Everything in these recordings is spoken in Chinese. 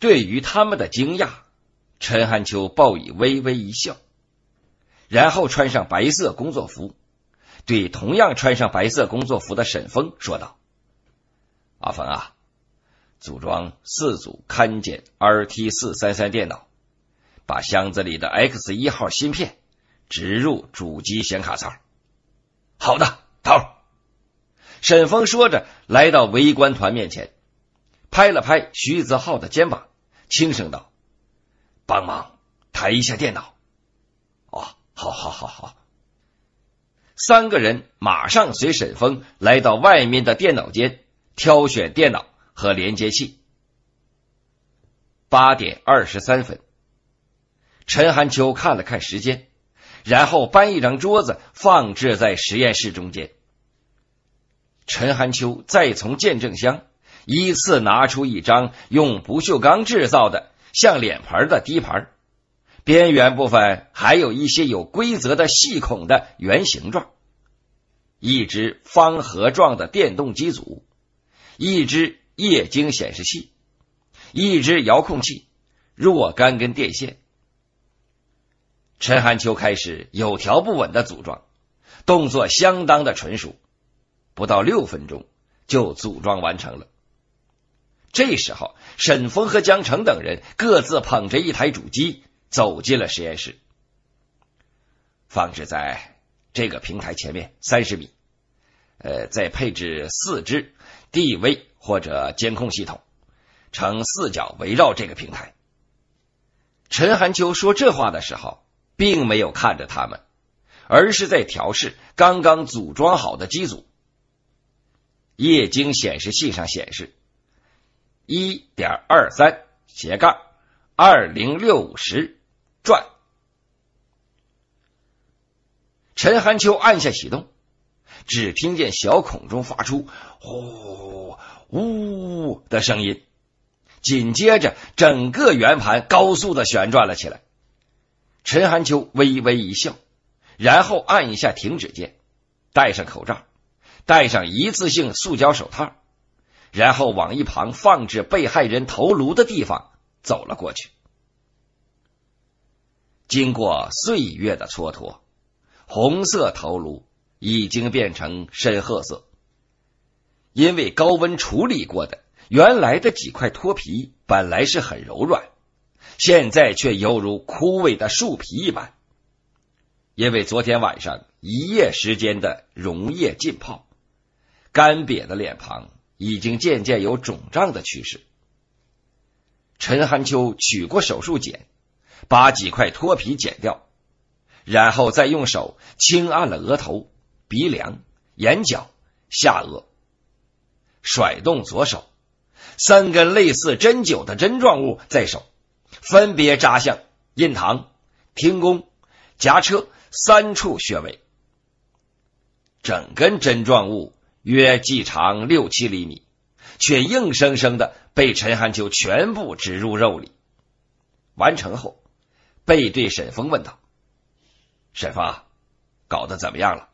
对于他们的惊讶，陈汉秋报以微微一笑，然后穿上白色工作服，对同样穿上白色工作服的沈峰说道：“阿峰啊，组装四组看检 RT 四三三电脑，把箱子里的 X 一号芯片植入主机显卡槽。”“好的，头。”沈峰说着，来到围观团面前，拍了拍徐泽浩的肩膀。轻声道：“帮忙抬一下电脑。”哦，好好好好。三个人马上随沈峰来到外面的电脑间，挑选电脑和连接器。八点二十三分，陈寒秋看了看时间，然后搬一张桌子放置在实验室中间。陈寒秋再从见证箱。依次拿出一张用不锈钢制造的像脸盆的底盘，边缘部分还有一些有规则的细孔的圆形状，一只方盒状的电动机组，一只液晶显示器，一只遥控器，若干根电线。陈寒秋开始有条不紊的组装，动作相当的纯熟，不到六分钟就组装完成了。这时候，沈峰和江城等人各自捧着一台主机走进了实验室，放置在这个平台前面三十米，呃，再配置四只 DV 或者监控系统，呈四角围绕这个平台。陈寒秋说这话的时候，并没有看着他们，而是在调试刚刚组装好的机组。液晶显示器上显示。一点二三斜杠二零六五十转。陈寒秋按下启动，只听见小孔中发出呼呜的声音，紧接着整个圆盘高速的旋转了起来。陈寒秋微微一笑，然后按一下停止键，戴上口罩，戴上一次性塑胶手套。然后往一旁放置被害人头颅的地方走了过去。经过岁月的蹉跎，红色头颅已经变成深褐色。因为高温处理过的原来的几块脱皮，本来是很柔软，现在却犹如枯萎的树皮一般。因为昨天晚上一夜时间的溶液浸泡，干瘪的脸庞。已经渐渐有肿胀的趋势。陈寒秋取过手术剪，把几块脱皮剪掉，然后再用手轻按了额头、鼻梁、眼角、下颚，甩动左手，三根类似针灸的针状物在手，分别扎向印堂、听宫、颊车三处穴位，整根针状物。约既长六七厘米，却硬生生的被陈汉秋全部植入肉里。完成后，背对沈峰问道：“沈峰，搞得怎么样了？”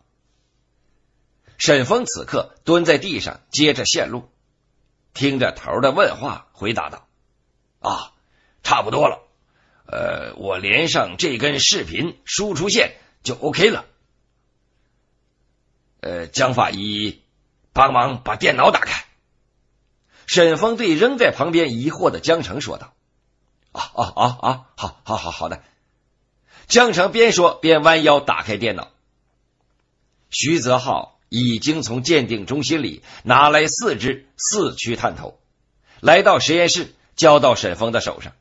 沈峰此刻蹲在地上接着线路，听着头的问话回答道：“啊，差不多了。呃，我连上这根视频输出线就 OK 了。呃，江法医。”帮忙把电脑打开，沈峰对仍在旁边疑惑的江城说道：“啊啊啊啊，好，好，好，好的。”江城边说边弯腰打开电脑。徐泽浩已经从鉴定中心里拿来四只四驱探头，来到实验室交到沈峰的手上。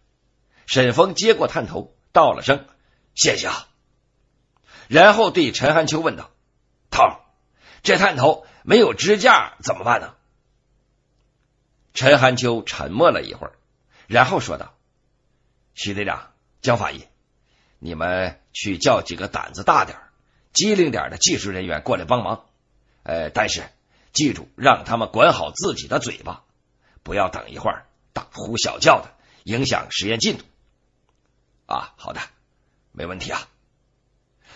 沈峰接过探头，道了声“谢谢”，啊。然后对陈汉秋问道：“涛，这探头？”没有支架怎么办呢？陈寒秋沉默了一会儿，然后说道：“徐队长，江法医，你们去叫几个胆子大点机灵点的技术人员过来帮忙。呃，但是记住，让他们管好自己的嘴巴，不要等一会儿大呼小叫的，影响实验进度。”啊，好的，没问题啊。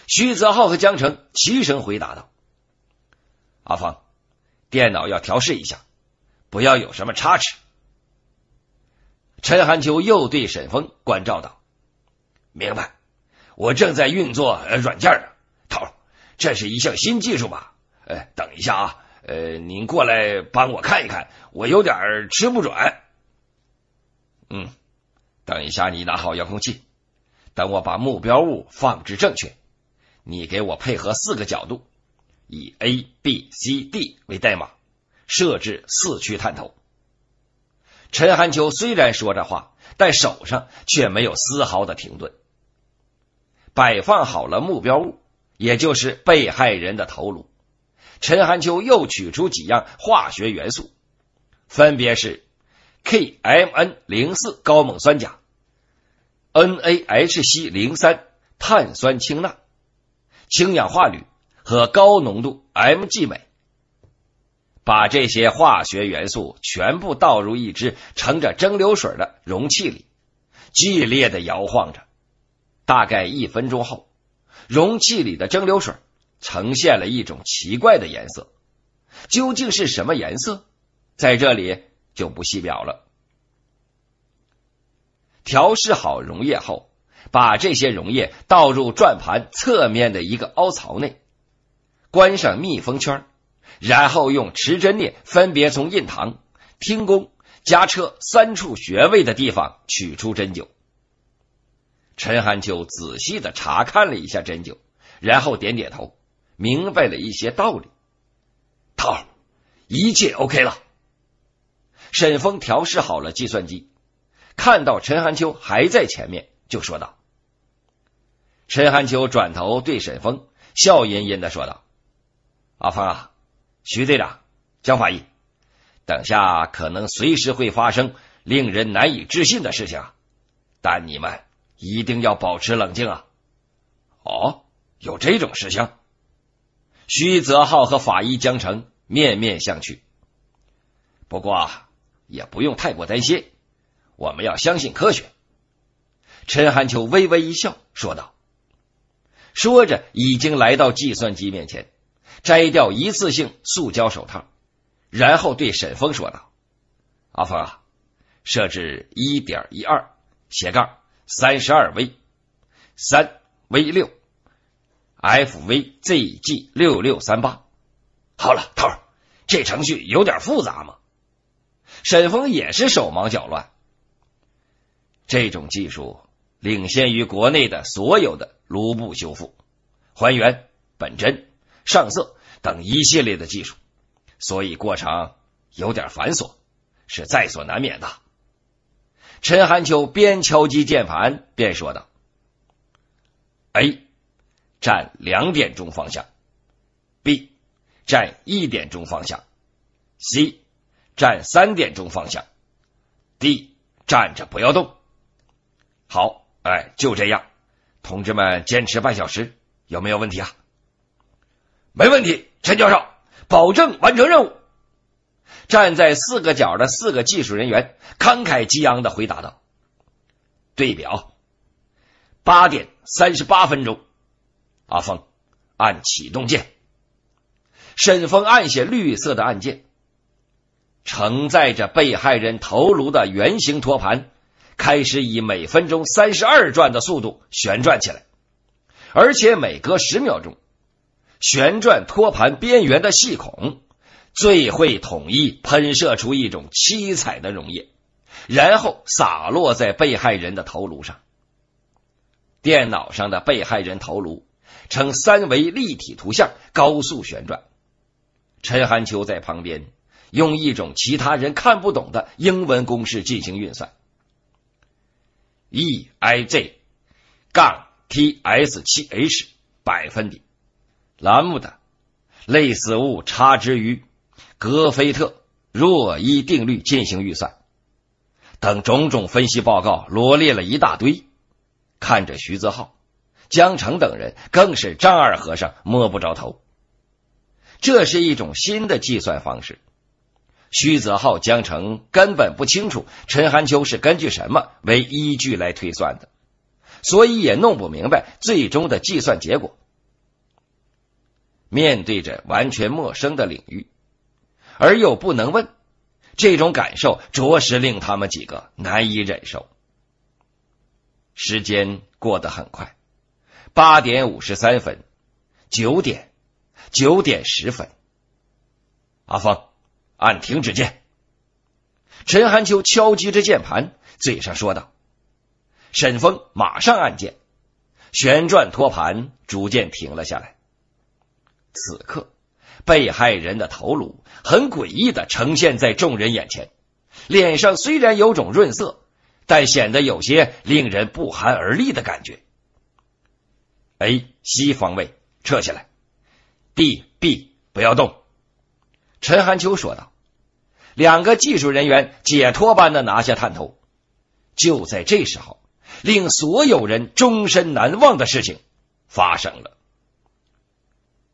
徐泽浩和江城齐声回答道。阿芳，电脑要调试一下，不要有什么差池。陈寒秋又对沈峰关照道：“明白，我正在运作软件呢。头，这是一项新技术吧？呃，等一下啊，呃，您过来帮我看一看，我有点吃不准。嗯，等一下，你拿好遥控器，等我把目标物放置正确，你给我配合四个角度。”以 A B C D 为代码设置四区探头。陈寒秋虽然说着话，但手上却没有丝毫的停顿，摆放好了目标物，也就是被害人的头颅。陈寒秋又取出几样化学元素，分别是 K M N 零四高锰酸钾、N A H C 零三碳酸氢钠、氢氧化铝。和高浓度 Mg 镁，把这些化学元素全部倒入一只盛着蒸馏水的容器里，剧烈的摇晃着。大概一分钟后，容器里的蒸馏水呈现了一种奇怪的颜色。究竟是什么颜色，在这里就不细表了。调试好溶液后，把这些溶液倒入转盘侧面的一个凹槽内。关上密封圈，然后用持针镊分别从印堂、听宫、颊车三处穴位的地方取出针灸。陈寒秋仔细的查看了一下针灸，然后点点头，明白了一些道理。涛，一切 OK 了。沈峰调试好了计算机，看到陈寒秋还在前面，就说道：“陈寒秋转头对沈峰笑吟吟的说道。”阿芳啊，徐队长，江法医，等下可能随时会发生令人难以置信的事情啊！但你们一定要保持冷静啊！哦，有这种事情？徐泽浩和法医江城面面相觑，不过也不用太过担心，我们要相信科学。”陈寒秋微微一笑说道，说着已经来到计算机面前。摘掉一次性塑胶手套，然后对沈峰说道：“阿峰啊，设置一点一二斜杠三十二 v 三 v 六 fvzg 六六三八。”好了，头，这程序有点复杂嘛。沈峰也是手忙脚乱。这种技术领先于国内的所有的卢布修复、还原本真。上色等一系列的技术，所以过程有点繁琐，是在所难免的。陈寒秋边敲击键盘边说道：“A 占两点钟方向，B 占一点钟方向，C 占三点钟方向，D 站着不要动。好，哎，就这样，同志们，坚持半小时，有没有问题啊？”没问题，陈教授，保证完成任务。站在四个角的四个技术人员慷慨激昂的回答道：“对表，八点三十八分钟。”阿峰按启动键，沈峰按下绿色的按键，承载着被害人头颅的圆形托盘开始以每分钟三十二转的速度旋转起来，而且每隔十秒钟。旋转托盘边缘的细孔，最会统一喷射出一种七彩的溶液，然后洒落在被害人的头颅上。电脑上的被害人头颅呈三维立体图像，高速旋转。陈寒秋在旁边用一种其他人看不懂的英文公式进行运算：E I Z 杠 T S 七 H 百分比。栏目的类似物差之于格菲特若一定律进行预算等种种分析报告罗列了一大堆，看着徐泽浩、江城等人更是丈二和尚摸不着头。这是一种新的计算方式，徐泽浩、江城根本不清楚陈寒秋是根据什么为依据来推算的，所以也弄不明白最终的计算结果。面对着完全陌生的领域，而又不能问，这种感受着实令他们几个难以忍受。时间过得很快，八点五十三分，九点，九点十分。阿峰，按停止键。陈寒秋敲击着键盘，嘴上说道：“沈峰，马上按键。”旋转托盘逐渐停了下来。此刻，被害人的头颅很诡异的呈现在众人眼前，脸上虽然有种润色，但显得有些令人不寒而栗的感觉。A 西方位撤下来，B B 不要动，陈寒秋说道。两个技术人员解脱般的拿下探头。就在这时候，令所有人终身难忘的事情发生了。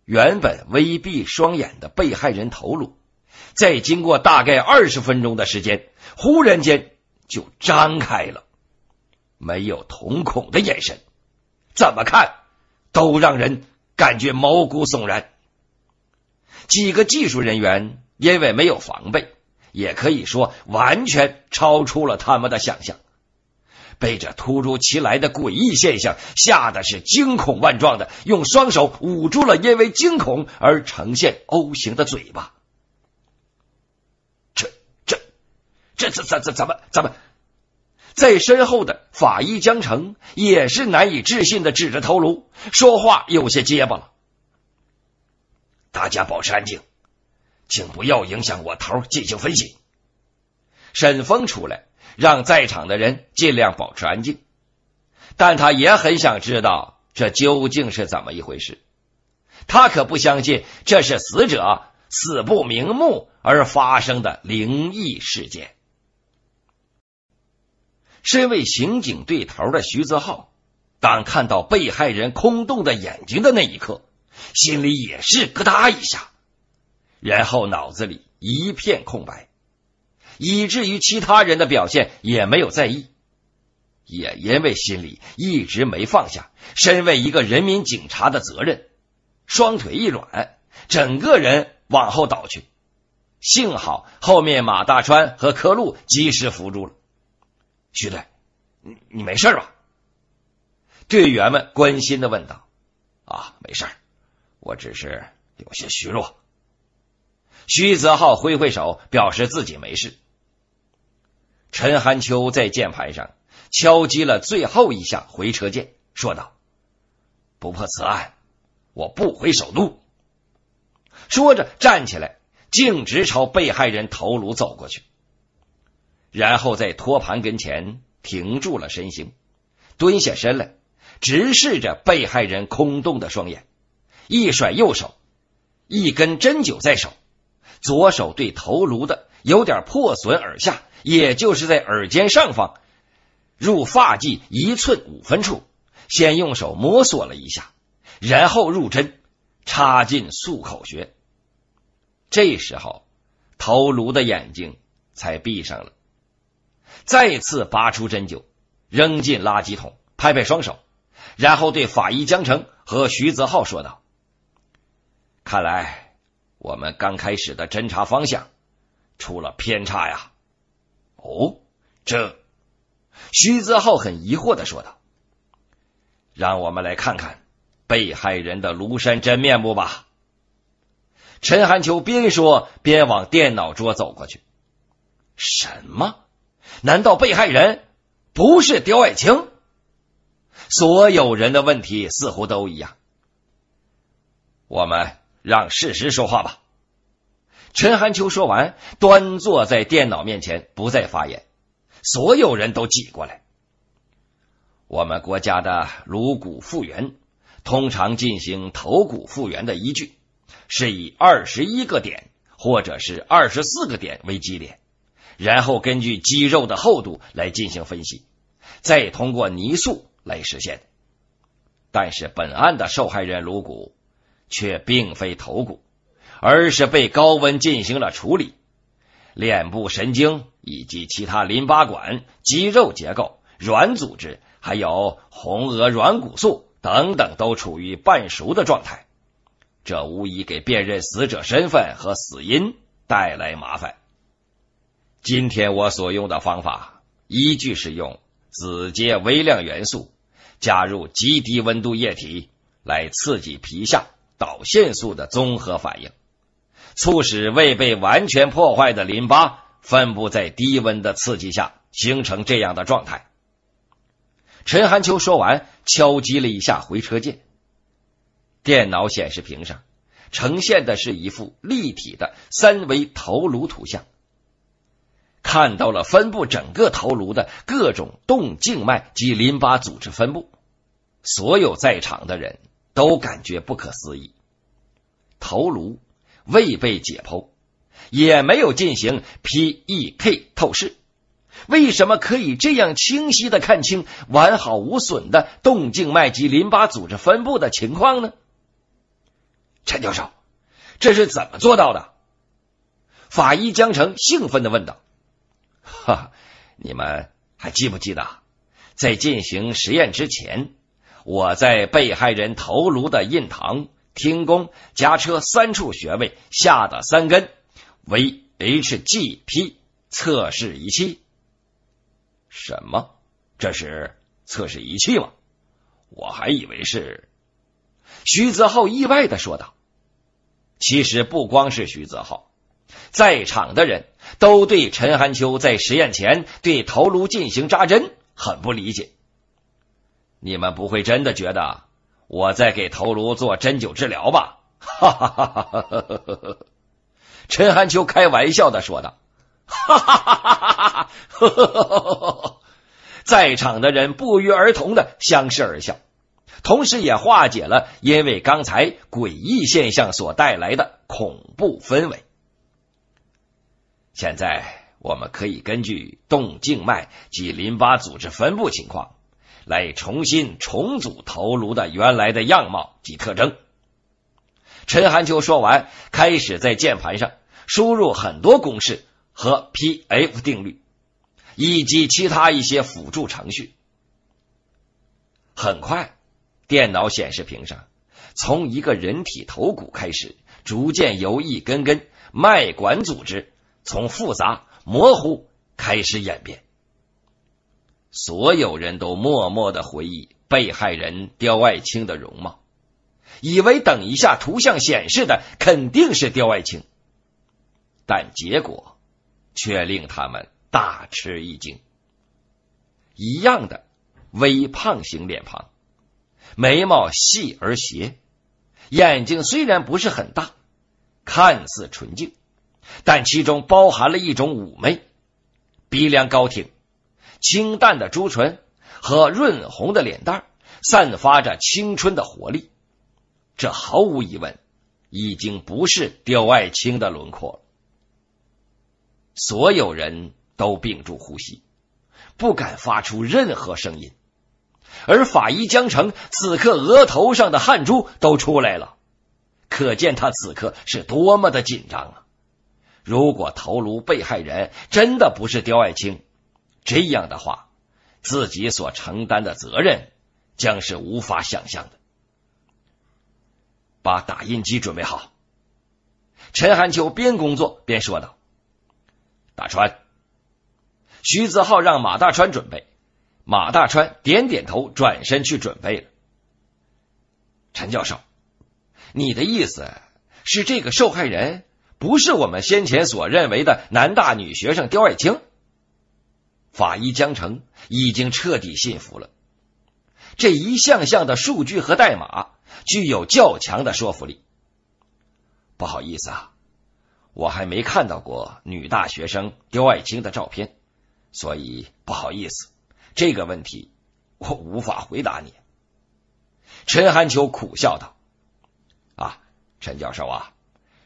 原本微闭双眼的被害人头颅，在经过大概二十分钟的时间，忽然间就张开了，没有瞳孔的眼神，怎么看都让人感觉毛骨悚然。几个技术人员因为没有防备，也可以说完全超出了他们的想象。被这突如其来的诡异现象吓得是惊恐万状的，用双手捂住了因为惊恐而呈现 O 型的嘴巴。这这这这这、这怎么怎么？在身后的法医江城也是难以置信的指着头颅，说话有些结巴了。大家保持安静，请不要影响我头进行分析。沈峰出来。让在场的人尽量保持安静，但他也很想知道这究竟是怎么一回事。他可不相信这是死者死不瞑目而发生的灵异事件。身为刑警对头的徐泽浩，当看到被害人空洞的眼睛的那一刻，心里也是咯哒一下，然后脑子里一片空白。以至于其他人的表现也没有在意，也因为心里一直没放下身为一个人民警察的责任，双腿一软，整个人往后倒去。幸好后面马大川和柯路及时扶住了。徐队，你你没事吧？队员们关心的问道。啊，没事我只是有些虚弱。徐泽浩挥挥手，表示自己没事。陈寒秋在键盘上敲击了最后一下回车键，说道：“不破此案，我不回首都。”说着，站起来，径直朝被害人头颅走过去，然后在托盘跟前停住了身形，蹲下身来，直视着被害人空洞的双眼，一甩右手，一根针灸在手，左手对头颅的有点破损而下。也就是在耳尖上方，入发际一寸五分处，先用手摸索了一下，然后入针，插进漱口穴。这时候头颅的眼睛才闭上了。再次拔出针灸，扔进垃圾桶，拍拍双手，然后对法医江城和徐泽浩说道：“看来我们刚开始的侦查方向出了偏差呀。”哦，这徐泽浩很疑惑的说道：“让我们来看看被害人的庐山真面目吧。”陈寒秋边说边往电脑桌走过去。什么？难道被害人不是刁爱青？所有人的问题似乎都一样。我们让事实说话吧。陈寒秋说完，端坐在电脑面前，不再发言。所有人都挤过来。我们国家的颅骨复原，通常进行头骨复原的依据是以二十一个点或者是二十四个点为基点，然后根据肌肉的厚度来进行分析，再通过泥塑来实现。但是本案的受害人颅骨却并非头骨。而是被高温进行了处理，脸部神经以及其他淋巴管、肌肉结构、软组织，还有红额软骨素等等，都处于半熟的状态。这无疑给辨认死者身份和死因带来麻烦。今天我所用的方法，依据是用子阶微量元素加入极低温度液体，来刺激皮下导线素的综合反应。促使未被完全破坏的淋巴分布在低温的刺激下形成这样的状态。陈汉秋说完，敲击了一下回车键，电脑显示屏上呈现的是一幅立体的三维头颅图像，看到了分布整个头颅的各种动静脉及淋巴组织分布。所有在场的人都感觉不可思议，头颅。未被解剖，也没有进行 PEK 透视，为什么可以这样清晰的看清完好无损的动静脉及淋巴组织分布的情况呢？陈教授，这是怎么做到的？法医江城兴奋的问道：“哈，你们还记不记得，在进行实验之前，我在被害人头颅的印堂？”听宫、夹车三处穴位下的三根为 HGP 测试仪器，什么？这是测试仪器吗？我还以为是。徐泽浩意外的说道。其实不光是徐泽浩，在场的人都对陈寒秋在实验前对头颅进行扎针很不理解。你们不会真的觉得？我再给头颅做针灸治疗吧，哈哈哈哈哈！哈陈寒秋开玩笑的说道，哈哈哈哈哈哈！在场的人不约而同的相视而笑，同时也化解了因为刚才诡异现象所带来的恐怖氛围。现在我们可以根据动静脉及淋巴组织分布情况。来重新重组头颅的原来的样貌及特征。陈寒秋说完，开始在键盘上输入很多公式和 P F 定律以及其他一些辅助程序。很快，电脑显示屏上从一个人体头骨开始，逐渐由一根根脉管组织从复杂模糊开始演变。所有人都默默的回忆被害人刁爱青的容貌，以为等一下图像显示的肯定是刁爱青，但结果却令他们大吃一惊。一样的微胖型脸庞，眉毛细而斜，眼睛虽然不是很大，看似纯净，但其中包含了一种妩媚，鼻梁高挺。清淡的朱唇和润红的脸蛋散发着青春的活力，这毫无疑问已经不是刁爱青的轮廓。所有人都屏住呼吸，不敢发出任何声音，而法医江城此刻额头上的汗珠都出来了，可见他此刻是多么的紧张啊！如果头颅被害人真的不是刁爱青，这样的话，自己所承担的责任将是无法想象的。把打印机准备好，陈寒秋边工作边说道：“大川，徐子浩让马大川准备。”马大川点点头，转身去准备了。陈教授，你的意思是这个受害人不是我们先前所认为的男大女学生刁爱青？法医江城已经彻底信服了，这一项项的数据和代码具有较强的说服力。不好意思啊，我还没看到过女大学生刁爱青的照片，所以不好意思，这个问题我无法回答你。陈寒秋苦笑道：“啊，陈教授啊，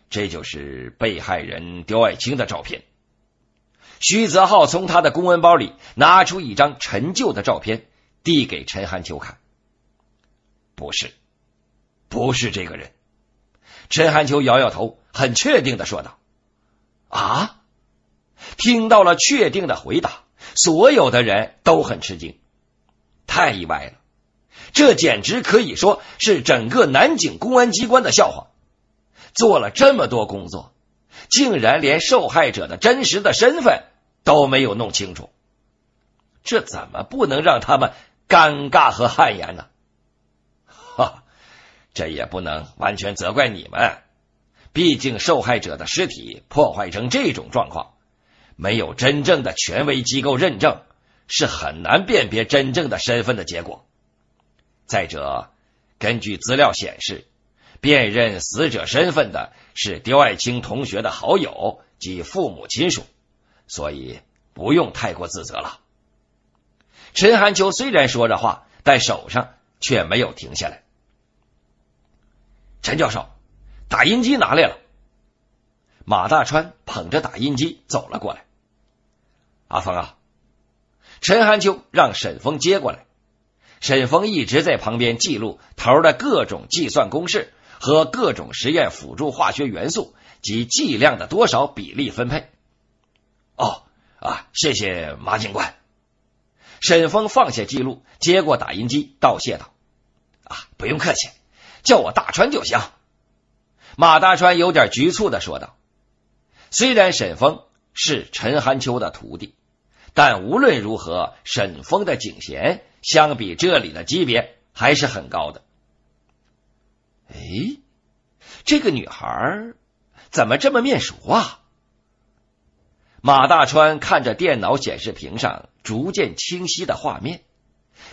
这就是被害人刁爱青的照片。”徐泽浩从他的公文包里拿出一张陈旧的照片，递给陈汉秋看。不是，不是这个人。陈汉秋摇摇头，很确定的说道：“啊！”听到了确定的回答，所有的人都很吃惊，太意外了。这简直可以说是整个南京公安机关的笑话。做了这么多工作。竟然连受害者的真实的身份都没有弄清楚，这怎么不能让他们尴尬和汗颜呢？哈，这也不能完全责怪你们，毕竟受害者的尸体破坏成这种状况，没有真正的权威机构认证，是很难辨别真正的身份的结果。再者，根据资料显示。辨认死者身份的是刁爱青同学的好友及父母亲属，所以不用太过自责了。陈寒秋虽然说着话，但手上却没有停下来。陈教授，打印机拿来了。马大川捧着打印机走了过来。阿峰啊，陈寒秋让沈峰接过来。沈峰一直在旁边记录头的各种计算公式。和各种实验辅助化学元素及剂量的多少比例分配。哦，啊，谢谢马警官。沈峰放下记录，接过打印机，道谢道：“啊，不用客气，叫我大川就行。”马大川有点局促的说道：“虽然沈峰是陈寒秋的徒弟，但无论如何，沈峰的警衔相比这里的级别还是很高的。”哎，这个女孩怎么这么面熟啊？马大川看着电脑显示屏上逐渐清晰的画面，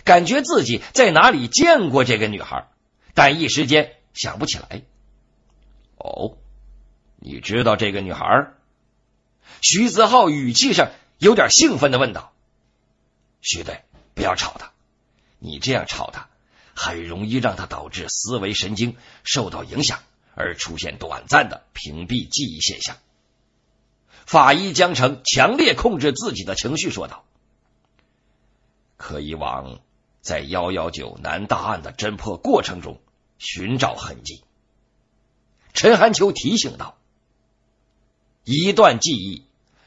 感觉自己在哪里见过这个女孩，但一时间想不起来。哦，你知道这个女孩？徐子浩语气上有点兴奋的问道：“徐队，不要吵他，你这样吵他。”很容易让他导致思维神经受到影响，而出现短暂的屏蔽记忆现象。法医江城强烈控制自己的情绪说道：“可以往在幺幺九南大案的侦破过程中寻找痕迹。”陈寒秋提醒道。一段记忆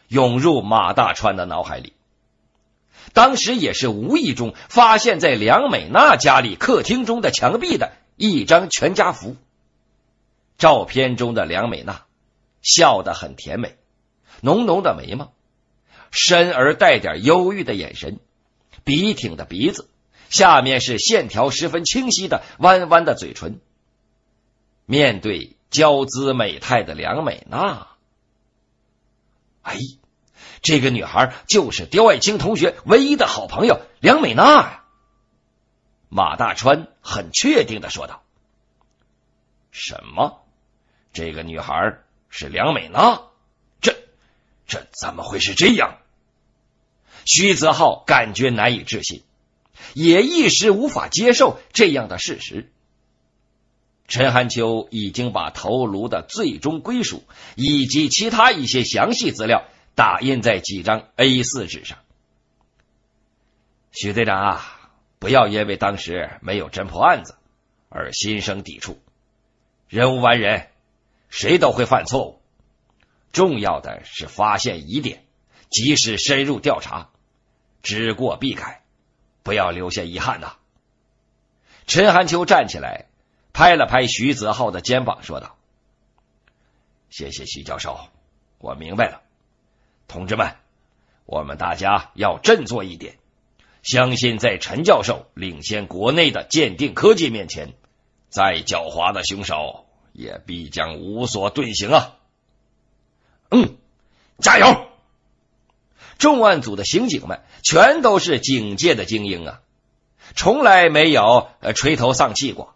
涌入马大川的脑海里。当时也是无意中发现，在梁美娜家里客厅中的墙壁的一张全家福。照片中的梁美娜笑得很甜美，浓浓的眉毛，深而带点忧郁的眼神，笔挺的鼻子，下面是线条十分清晰的弯弯的嘴唇。面对娇姿美态的梁美娜，哎。这个女孩就是刁爱青同学唯一的好朋友梁美娜呀，马大川很确定的说道：“什么？这个女孩是梁美娜？这这怎么会是这样？”徐泽浩感觉难以置信，也一时无法接受这样的事实。陈汉秋已经把头颅的最终归属以及其他一些详细资料。打印在几张 A 四纸上。许队长啊，不要因为当时没有侦破案子而心生抵触。人无完人，谁都会犯错误。重要的是发现疑点，及时深入调查，知过必改，不要留下遗憾呐。陈寒秋站起来，拍了拍徐泽浩的肩膀，说道：“谢谢徐教授，我明白了。”同志们，我们大家要振作一点，相信在陈教授领先国内的鉴定科技面前，再狡猾的凶手也必将无所遁形啊！嗯，加油！重案组的刑警们全都是警界的精英啊，从来没有呃垂头丧气过，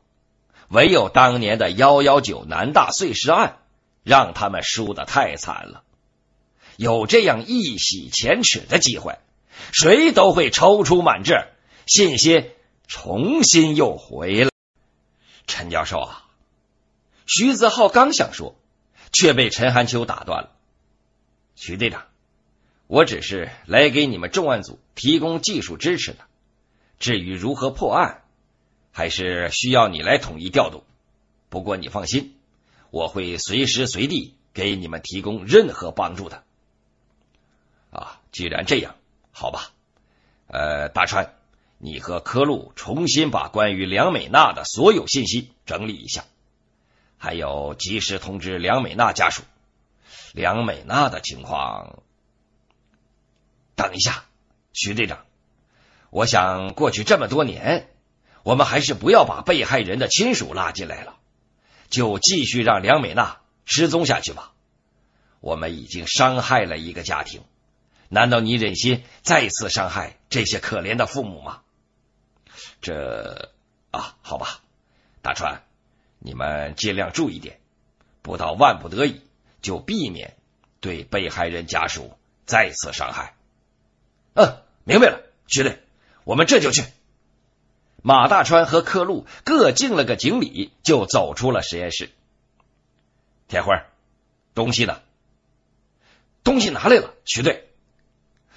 唯有当年的幺幺九南大碎尸案让他们输的太惨了。有这样一洗前耻的机会，谁都会踌躇满志，信心重新又回来。陈教授啊，徐子浩刚想说，却被陈寒秋打断了。徐队长，我只是来给你们重案组提供技术支持的，至于如何破案，还是需要你来统一调度。不过你放心，我会随时随地给你们提供任何帮助的。啊，既然这样，好吧。呃，大川，你和柯路重新把关于梁美娜的所有信息整理一下，还有及时通知梁美娜家属。梁美娜的情况，等一下，徐队长，我想过去这么多年，我们还是不要把被害人的亲属拉进来了，就继续让梁美娜失踪下去吧。我们已经伤害了一个家庭。难道你忍心再次伤害这些可怜的父母吗？这啊，好吧，大川，你们尽量注意点，不到万不得已就避免对被害人家属再次伤害。嗯，明白了，徐队，我们这就去。马大川和柯路各敬了个警礼，就走出了实验室。铁花，东西呢？东西拿来了，徐队。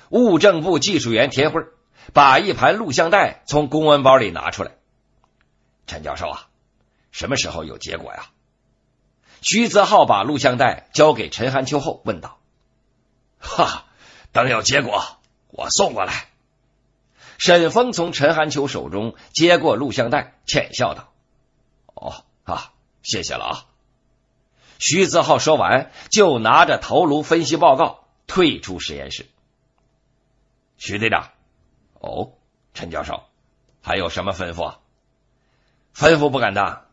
物证部技术员田辉把一盘录像带从公文包里拿出来。陈教授啊，什么时候有结果呀？徐泽浩把录像带交给陈寒秋后问道：“哈，等有结果，我送过来。”沈峰从陈寒秋手中接过录像带，浅笑道：“哦啊，谢谢了啊。”徐泽浩说完，就拿着头颅分析报告退出实验室。徐队长，哦，陈教授，还有什么吩咐？吩咐不敢当，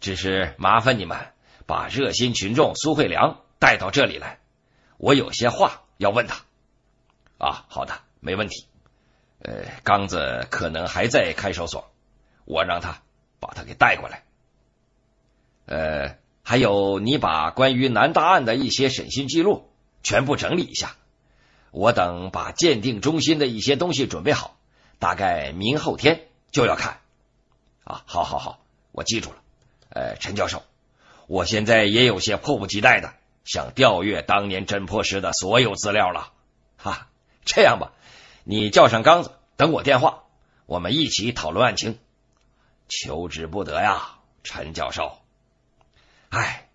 只是麻烦你们把热心群众苏慧良带到这里来，我有些话要问他。啊，好的，没问题。呃，刚子可能还在看守所，我让他把他给带过来。呃，还有，你把关于南大案的一些审讯记录全部整理一下。我等把鉴定中心的一些东西准备好，大概明后天就要看。啊，好，好，好，我记住了。呃，陈教授，我现在也有些迫不及待的想调阅当年侦破时的所有资料了。哈，这样吧，你叫上刚子，等我电话，我们一起讨论案情。求之不得呀，陈教授。唉，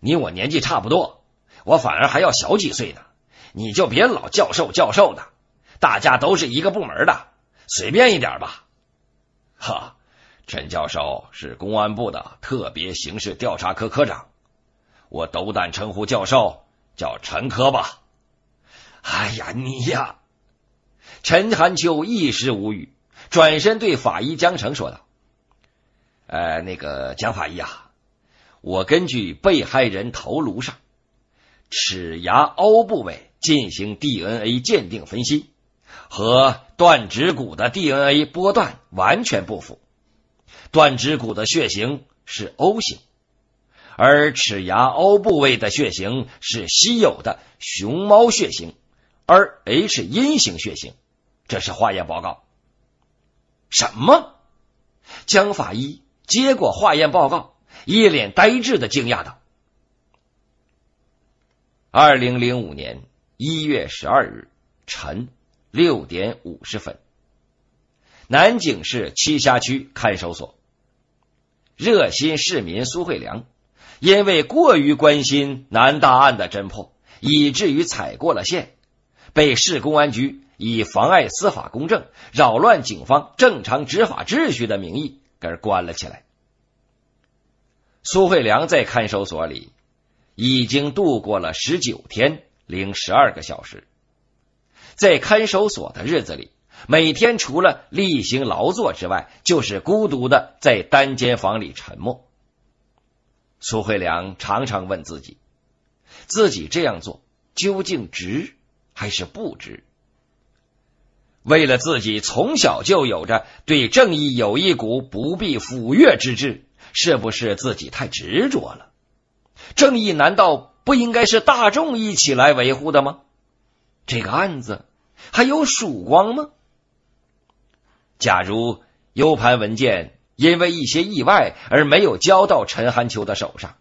你我年纪差不多，我反而还要小几岁呢。你就别老教授教授的，大家都是一个部门的，随便一点吧。哈，陈教授是公安部的特别刑事调查科科长，我斗胆称呼教授叫陈科吧。哎呀你呀，陈寒秋一时无语，转身对法医江城说道：“呃，那个江法医啊，我根据被害人头颅上。”齿牙凹部位进行 DNA 鉴定分析，和断指骨的 DNA 波段完全不符。断指骨的血型是 O 型，而齿牙凹部位的血型是稀有的熊猫血型，而 H 阴型血型。这是化验报告。什么？江法医接过化验报告，一脸呆滞的惊讶道。二零零五年一月十二日晨六点五十分，南京市栖霞区看守所，热心市民苏慧良因为过于关心南大案的侦破，以至于踩过了线，被市公安局以妨碍司法公正、扰乱警方正常执法秩序的名义给关了起来。苏慧良在看守所里。已经度过了十九天零十二个小时，在看守所的日子里，每天除了例行劳作之外，就是孤独的在单间房里沉默。苏慧良常常问自己：自己这样做究竟值还是不值？为了自己从小就有着对正义有一股不必抚钺之志，是不是自己太执着了？正义难道不应该是大众一起来维护的吗？这个案子还有曙光吗？假如 U 盘文件因为一些意外而没有交到陈寒秋的手上，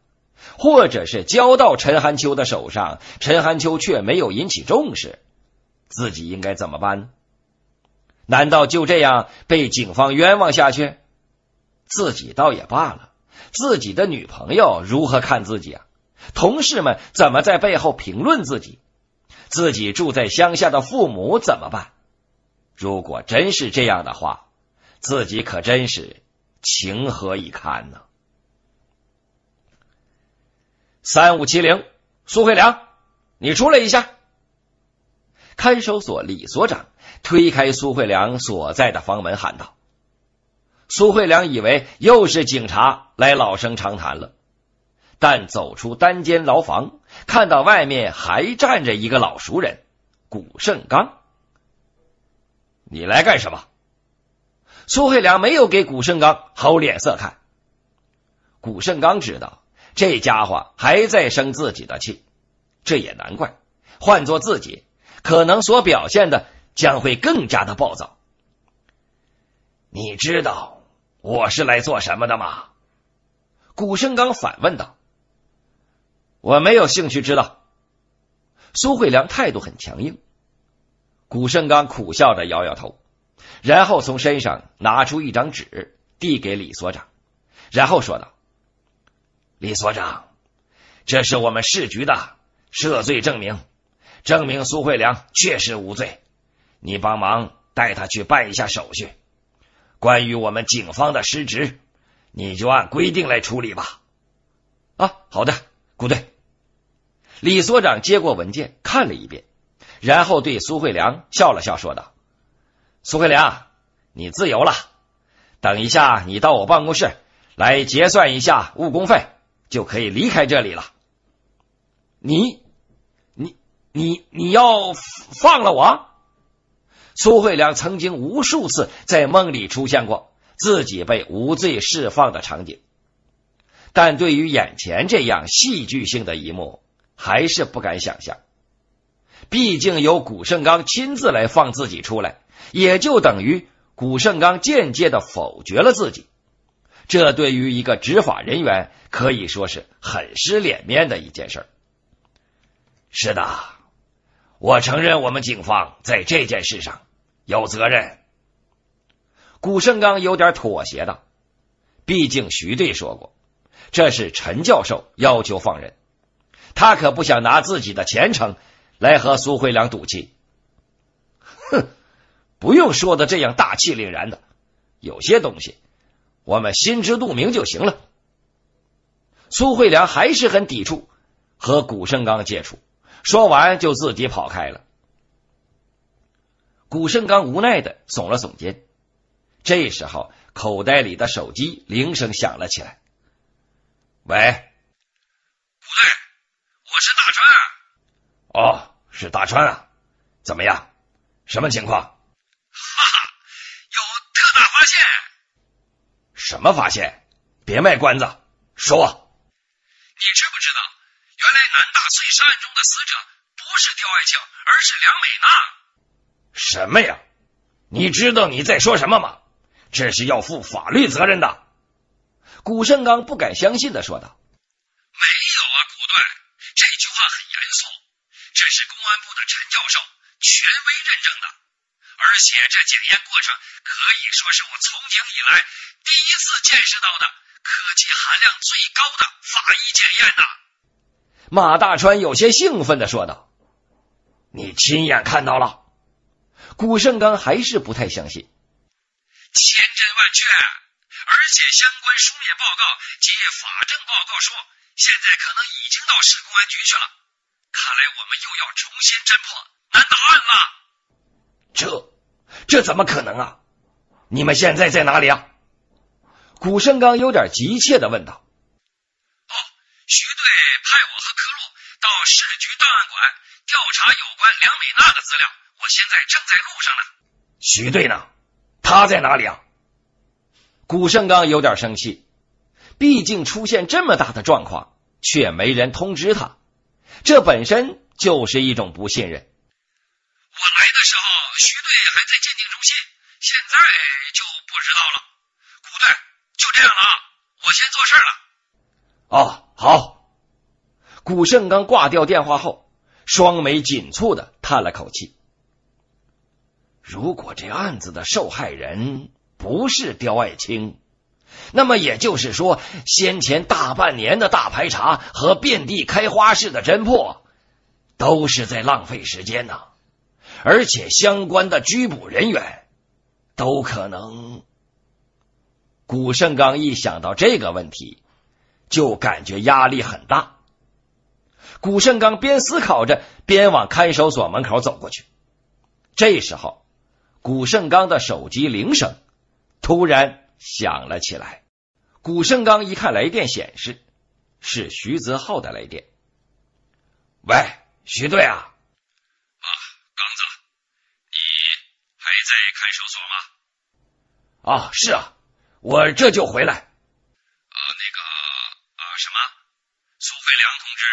或者是交到陈寒秋的手上，陈寒秋却没有引起重视，自己应该怎么办？难道就这样被警方冤枉下去？自己倒也罢了。自己的女朋友如何看自己啊？同事们怎么在背后评论自己？自己住在乡下的父母怎么办？如果真是这样的话，自己可真是情何以堪呢？三五七零，苏慧良，你出来一下！看守所李所长推开苏慧良所在的房门，喊道。苏慧良以为又是警察来老生常谈了，但走出单间牢房，看到外面还站着一个老熟人古圣刚。你来干什么？苏慧良没有给古圣刚好脸色看。古圣刚知道这家伙还在生自己的气，这也难怪。换做自己，可能所表现的将会更加的暴躁。你知道。我是来做什么的吗？”古圣刚反问道。我没有兴趣知道。苏慧良态度很强硬。古圣刚苦笑着摇摇头，然后从身上拿出一张纸递给李所长，然后说道：“李所长，这是我们市局的涉罪证明，证明苏慧良确实无罪。你帮忙带他去办一下手续。”关于我们警方的失职，你就按规定来处理吧。啊，好的，顾队。李所长接过文件看了一遍，然后对苏慧良笑了笑，说道：“苏慧良，你自由了。等一下，你到我办公室来结算一下误工费，就可以离开这里了。你，你，你，你要放了我？”苏慧良曾经无数次在梦里出现过自己被无罪释放的场景，但对于眼前这样戏剧性的一幕，还是不敢想象。毕竟由古圣刚亲自来放自己出来，也就等于古圣刚间接的否决了自己。这对于一个执法人员，可以说是很失脸面的一件事。是的，我承认我们警方在这件事上。有责任，古圣刚有点妥协道：“毕竟徐队说过，这是陈教授要求放人，他可不想拿自己的前程来和苏慧良赌气。”哼，不用说的这样大气凛然的，有些东西我们心知肚明就行了。苏慧良还是很抵触和古圣刚接触，说完就自己跑开了。古胜刚无奈的耸了耸肩，这时候口袋里的手机铃声响了起来。喂，喂，我是大川。哦，是大川啊，怎么样？什么情况？哈哈，有特大发现！什么发现？别卖关子，说。你知不知道，原来南大碎尸案中的死者不是刁爱庆，而是梁美娜。什么呀？你知道你在说什么吗？这是要负法律责任的。古胜刚不敢相信的说道：“没有啊，古队，这句话很严肃，这是公安部的陈教授权威认证的，而且这检验过程可以说是我从警以来第一次见识到的科技含量最高的法医检验呐。”马大川有些兴奋的说道：“你亲眼看到了。”古胜刚还是不太相信，千真万确，而且相关书面报告及法证报告说，现在可能已经到市公安局去了，看来我们又要重新侦破难答案了。这这怎么可能啊？你们现在在哪里啊？古胜刚有点急切的问道。哦，徐队派我和柯路到市局档案馆调查有关梁美娜的资料。我现在正在路上呢。徐队呢？他在哪里啊？古胜刚有点生气，毕竟出现这么大的状况，却没人通知他，这本身就是一种不信任。我来的时候，徐队还在鉴定中心，现在就不知道了。古队就这样了啊，我先做事了。哦，好。古胜刚挂掉电话后，双眉紧蹙的叹了口气。如果这案子的受害人不是刁爱青，那么也就是说，先前大半年的大排查和遍地开花式的侦破都是在浪费时间呐。而且相关的拘捕人员都可能。古圣刚一想到这个问题，就感觉压力很大。古圣刚边思考着，边往看守所门口走过去。这时候。古圣刚的手机铃声突然响了起来。古圣刚一看来电显示是徐泽浩的来电。喂，徐队啊？啊，刚子，你还在看守所吗？啊，是啊，我这就回来。啊，那个，啊，什么？苏飞良同志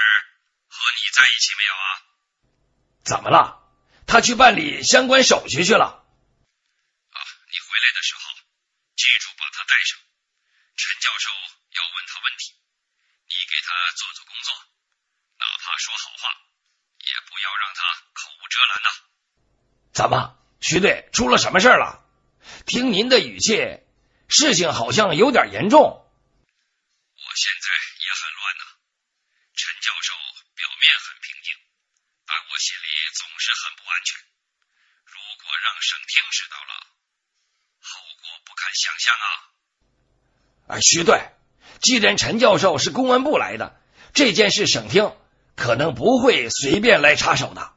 和你在一起没有啊？怎么了？他去办理相关手续去了。带上陈教授要问他问题，你给他做做工作，哪怕说好话，也不要让他口无遮拦的。怎么，徐队出了什么事了？听您的语气，事情好像有点严重。徐队，既然陈教授是公安部来的，这件事省厅可能不会随便来插手的，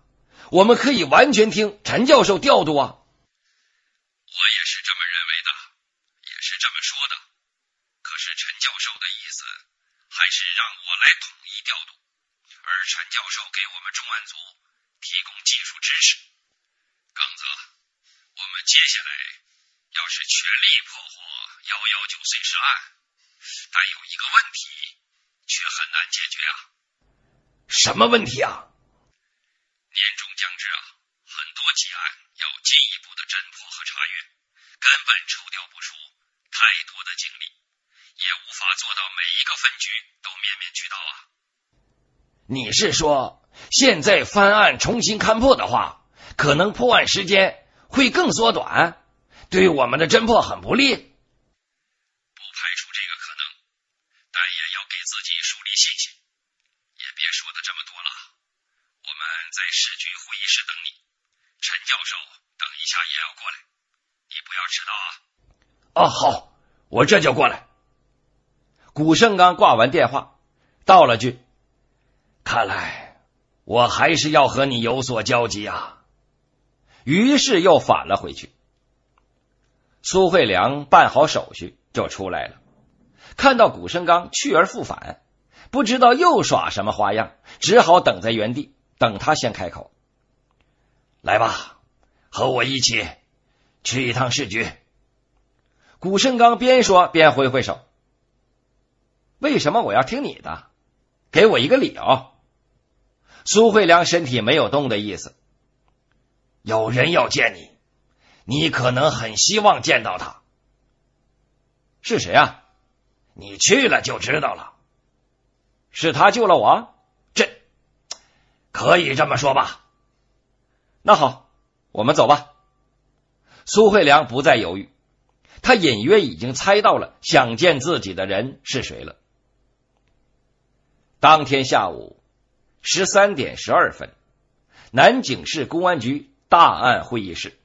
我们可以完全听陈教授调度啊。我也是这么认为的，也是这么说的。可是陈教授的意思还是让我来统一调度，而陈教授给我们重案组提供技术支持。刚子，我们接下来。要是全力破获幺幺九碎尸案，但有一个问题却很难解决啊！什么问题啊？年终将至啊，很多积案要进一步的侦破和查阅，根本抽调不出太多的精力，也无法做到每一个分局都面面俱到啊！你是说，现在翻案重新勘破的话，可能破案时间会更缩短？对我们的侦破很不利，不排除这个可能，但也要给自己树立信心。也别说的这么多了，我们在市局会议室等你。陈教授等一下也要过来，你不要迟到啊！哦，好，我这就过来。古圣刚挂完电话，道了句：“看来我还是要和你有所交集啊。”于是又返了回去。苏慧良办好手续就出来了，看到古生刚去而复返，不知道又耍什么花样，只好等在原地，等他先开口。来吧，和我一起去一趟市局。古生刚边说边挥挥手。为什么我要听你的？给我一个理由。苏慧良身体没有动的意思。有人要见你。你可能很希望见到他，是谁啊？你去了就知道了。是他救了我，这可以这么说吧？那好，我们走吧。苏慧良不再犹豫，他隐约已经猜到了想见自己的人是谁了。当天下午十三点十二分，南京市公安局大案会议室。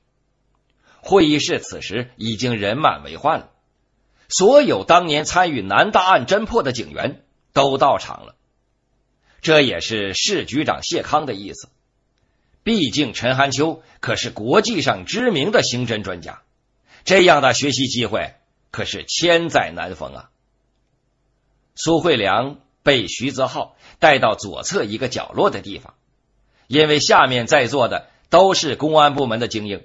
会议室此时已经人满为患了，所有当年参与南大案侦破的警员都到场了。这也是市局长谢康的意思，毕竟陈寒秋可是国际上知名的刑侦专家，这样的学习机会可是千载难逢啊。苏慧良被徐泽浩带到左侧一个角落的地方，因为下面在座的都是公安部门的精英。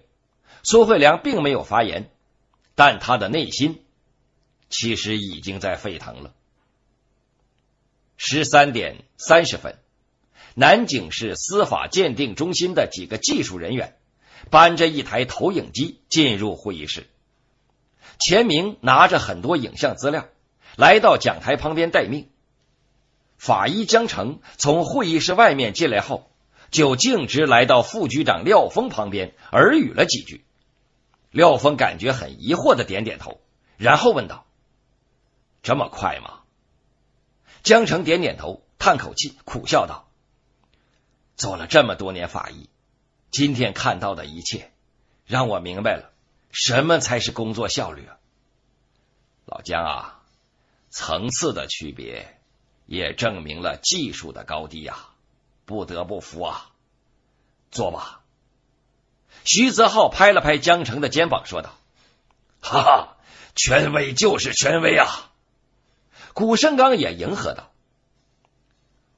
苏慧良并没有发言，但他的内心其实已经在沸腾了。十三点三十分，南京市司法鉴定中心的几个技术人员搬着一台投影机进入会议室。钱明拿着很多影像资料来到讲台旁边待命。法医江城从会议室外面进来后，就径直来到副局长廖峰旁边耳语了几句。廖峰感觉很疑惑的点点头，然后问道：“这么快吗？”江城点点头，叹口气，苦笑道：“做了这么多年法医，今天看到的一切，让我明白了什么才是工作效率。”啊。老江啊，层次的区别也证明了技术的高低呀，不得不服啊！坐吧。徐泽浩拍了拍江城的肩膀，说道：“哈哈，权威就是权威啊！”古圣刚也迎合道。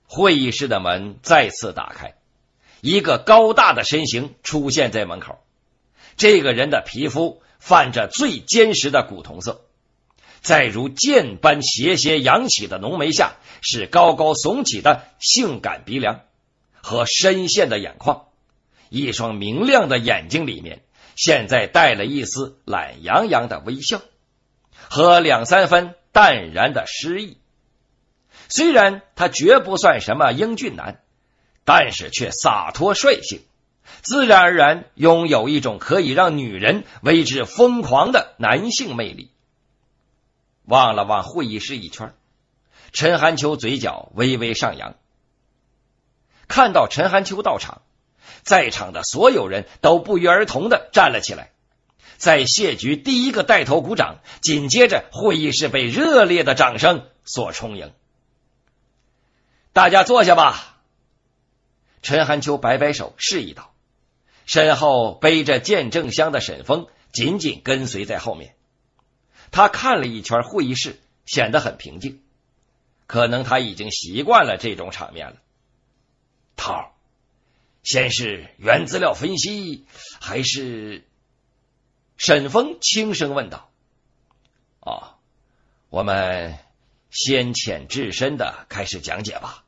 会议室的门再次打开，一个高大的身形出现在门口。这个人的皮肤泛着最坚实的古铜色，在如剑般斜斜扬起的浓眉下，是高高耸起的性感鼻梁和深陷的眼眶。一双明亮的眼睛里面，现在带了一丝懒洋洋的微笑和两三分淡然的诗意。虽然他绝不算什么英俊男，但是却洒脱率性，自然而然拥有一种可以让女人为之疯狂的男性魅力。望了望会议室一圈，陈寒秋嘴角微微上扬，看到陈寒秋到场。在场的所有人都不约而同的站了起来，在谢局第一个带头鼓掌，紧接着会议室被热烈的掌声所充盈。大家坐下吧，陈寒秋摆摆手示意道。身后背着见证箱的沈峰紧紧跟随在后面，他看了一圈会议室，显得很平静，可能他已经习惯了这种场面了。涛。先是原资料分析，还是沈峰轻声问道：“哦，我们先浅至深的开始讲解吧。”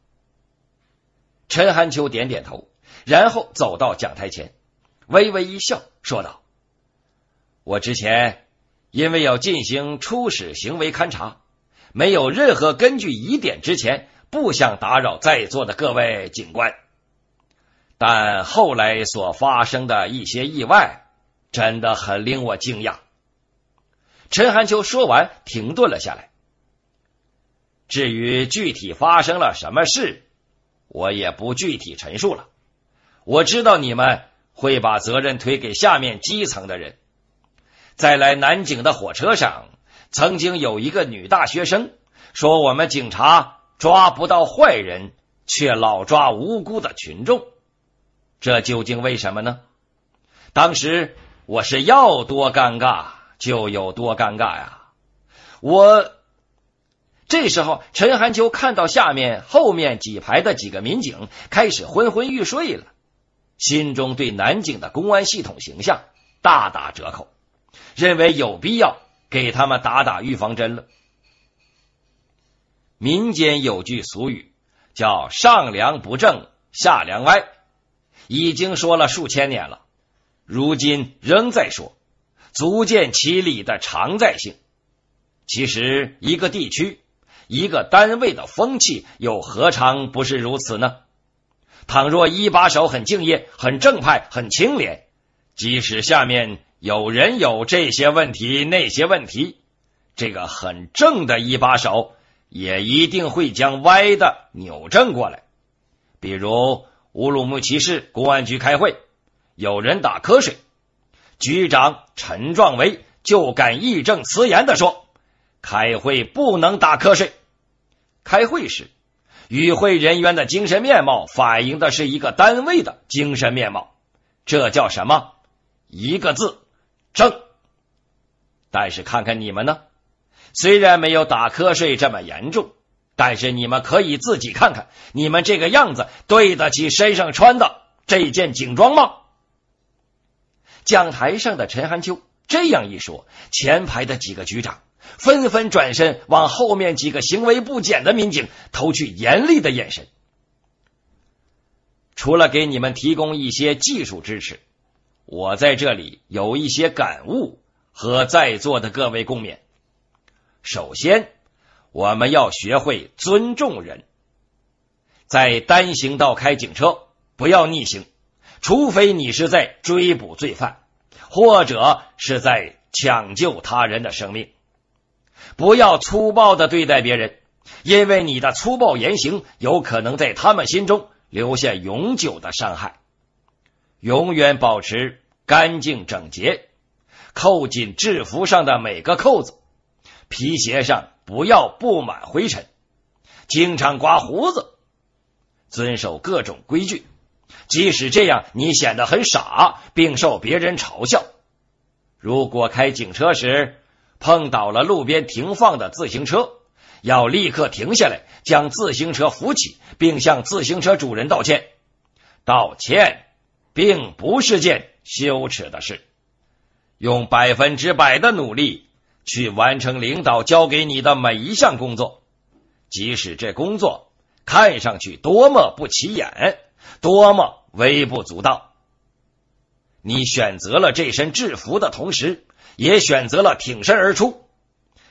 陈寒秋点点头，然后走到讲台前，微微一笑，说道：“我之前因为要进行初始行为勘查，没有任何根据疑点之前，不想打扰在座的各位警官。”但后来所发生的一些意外，真的很令我惊讶。陈寒秋说完，停顿了下来。至于具体发生了什么事，我也不具体陈述了。我知道你们会把责任推给下面基层的人。在来南京的火车上，曾经有一个女大学生说：“我们警察抓不到坏人，却老抓无辜的群众。”这究竟为什么呢？当时我是要多尴尬就有多尴尬呀！我这时候，陈寒秋看到下面后面几排的几个民警开始昏昏欲睡了，心中对南京的公安系统形象大打折扣，认为有必要给他们打打预防针了。民间有句俗语叫“上梁不正下梁歪”。已经说了数千年了，如今仍在说，足见其理的常在性。其实，一个地区、一个单位的风气又何尝不是如此呢？倘若一把手很敬业、很正派、很清廉，即使下面有人有这些问题、那些问题，这个很正的一把手也一定会将歪的扭正过来。比如。乌鲁木齐市公安局开会，有人打瞌睡。局长陈壮维就敢义正辞严的说：“开会不能打瞌睡。开会时，与会人员的精神面貌反映的是一个单位的精神面貌，这叫什么？一个字正。但是看看你们呢，虽然没有打瞌睡这么严重。”但是你们可以自己看看，你们这个样子对得起身上穿的这件警装吗？讲台上的陈寒秋这样一说，前排的几个局长纷纷转身往后面几个行为不检的民警投去严厉的眼神。除了给你们提供一些技术支持，我在这里有一些感悟和在座的各位共勉。首先。我们要学会尊重人，在单行道开警车，不要逆行，除非你是在追捕罪犯或者是在抢救他人的生命。不要粗暴的对待别人，因为你的粗暴言行有可能在他们心中留下永久的伤害。永远保持干净整洁，扣紧制服上的每个扣子，皮鞋上。不要布满灰尘，经常刮胡子，遵守各种规矩。即使这样，你显得很傻，并受别人嘲笑。如果开警车时碰倒了路边停放的自行车，要立刻停下来，将自行车扶起，并向自行车主人道歉。道歉并不是件羞耻的事。用百分之百的努力。去完成领导交给你的每一项工作，即使这工作看上去多么不起眼，多么微不足道。你选择了这身制服的同时，也选择了挺身而出。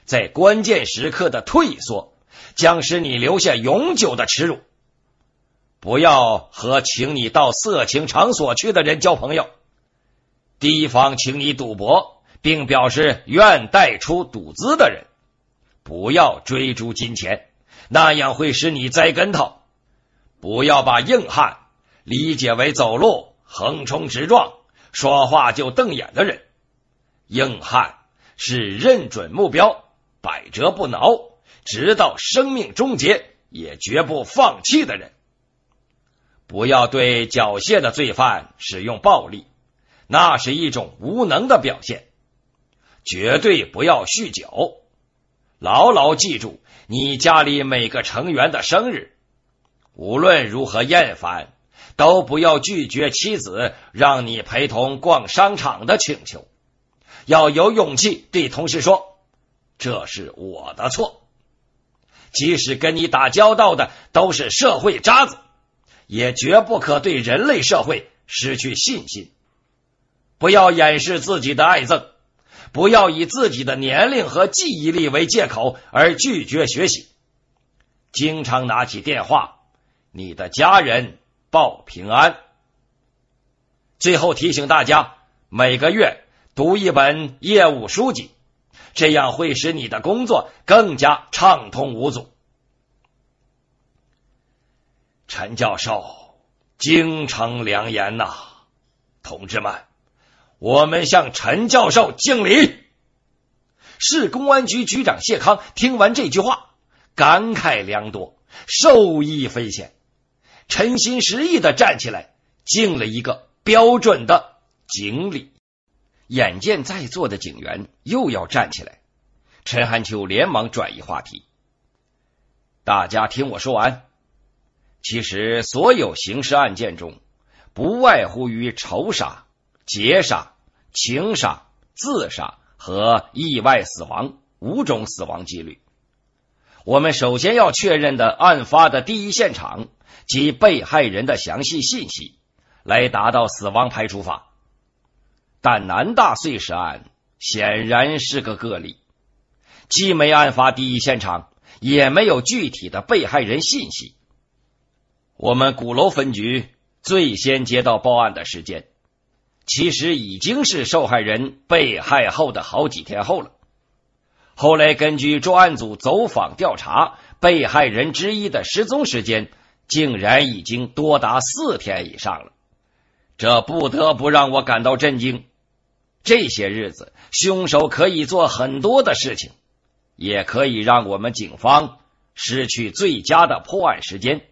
在关键时刻的退缩，将使你留下永久的耻辱。不要和请你到色情场所去的人交朋友，提防请你赌博。并表示愿带出赌资的人，不要追逐金钱，那样会使你栽跟头。不要把硬汉理解为走路横冲直撞、说话就瞪眼的人。硬汉是认准目标、百折不挠，直到生命终结也绝不放弃的人。不要对缴械的罪犯使用暴力，那是一种无能的表现。绝对不要酗酒，牢牢记住你家里每个成员的生日。无论如何厌烦，都不要拒绝妻子让你陪同逛商场的请求。要有勇气对同事说：“这是我的错。”即使跟你打交道的都是社会渣子，也绝不可对人类社会失去信心。不要掩饰自己的爱憎。不要以自己的年龄和记忆力为借口而拒绝学习。经常拿起电话，你的家人报平安。最后提醒大家，每个月读一本业务书籍，这样会使你的工作更加畅通无阻。陈教授，经常良言呐，同志们。我们向陈教授敬礼。市公安局局长谢康听完这句话，感慨良多，受益匪浅。诚心实意的站起来，敬了一个标准的警礼。眼见在座的警员又要站起来，陈汉秋连忙转移话题：“大家听我说完。其实，所有刑事案件中，不外乎于仇杀。”劫杀、情杀、自杀和意外死亡五种死亡几率。我们首先要确认的案发的第一现场及被害人的详细信息，来达到死亡排除法。但南大碎尸案显然是个个例，既没案发第一现场，也没有具体的被害人信息。我们鼓楼分局最先接到报案的时间。其实已经是受害人被害后的好几天后了。后来根据专案组走访调查，被害人之一的失踪时间竟然已经多达四天以上了，这不得不让我感到震惊。这些日子，凶手可以做很多的事情，也可以让我们警方失去最佳的破案时间。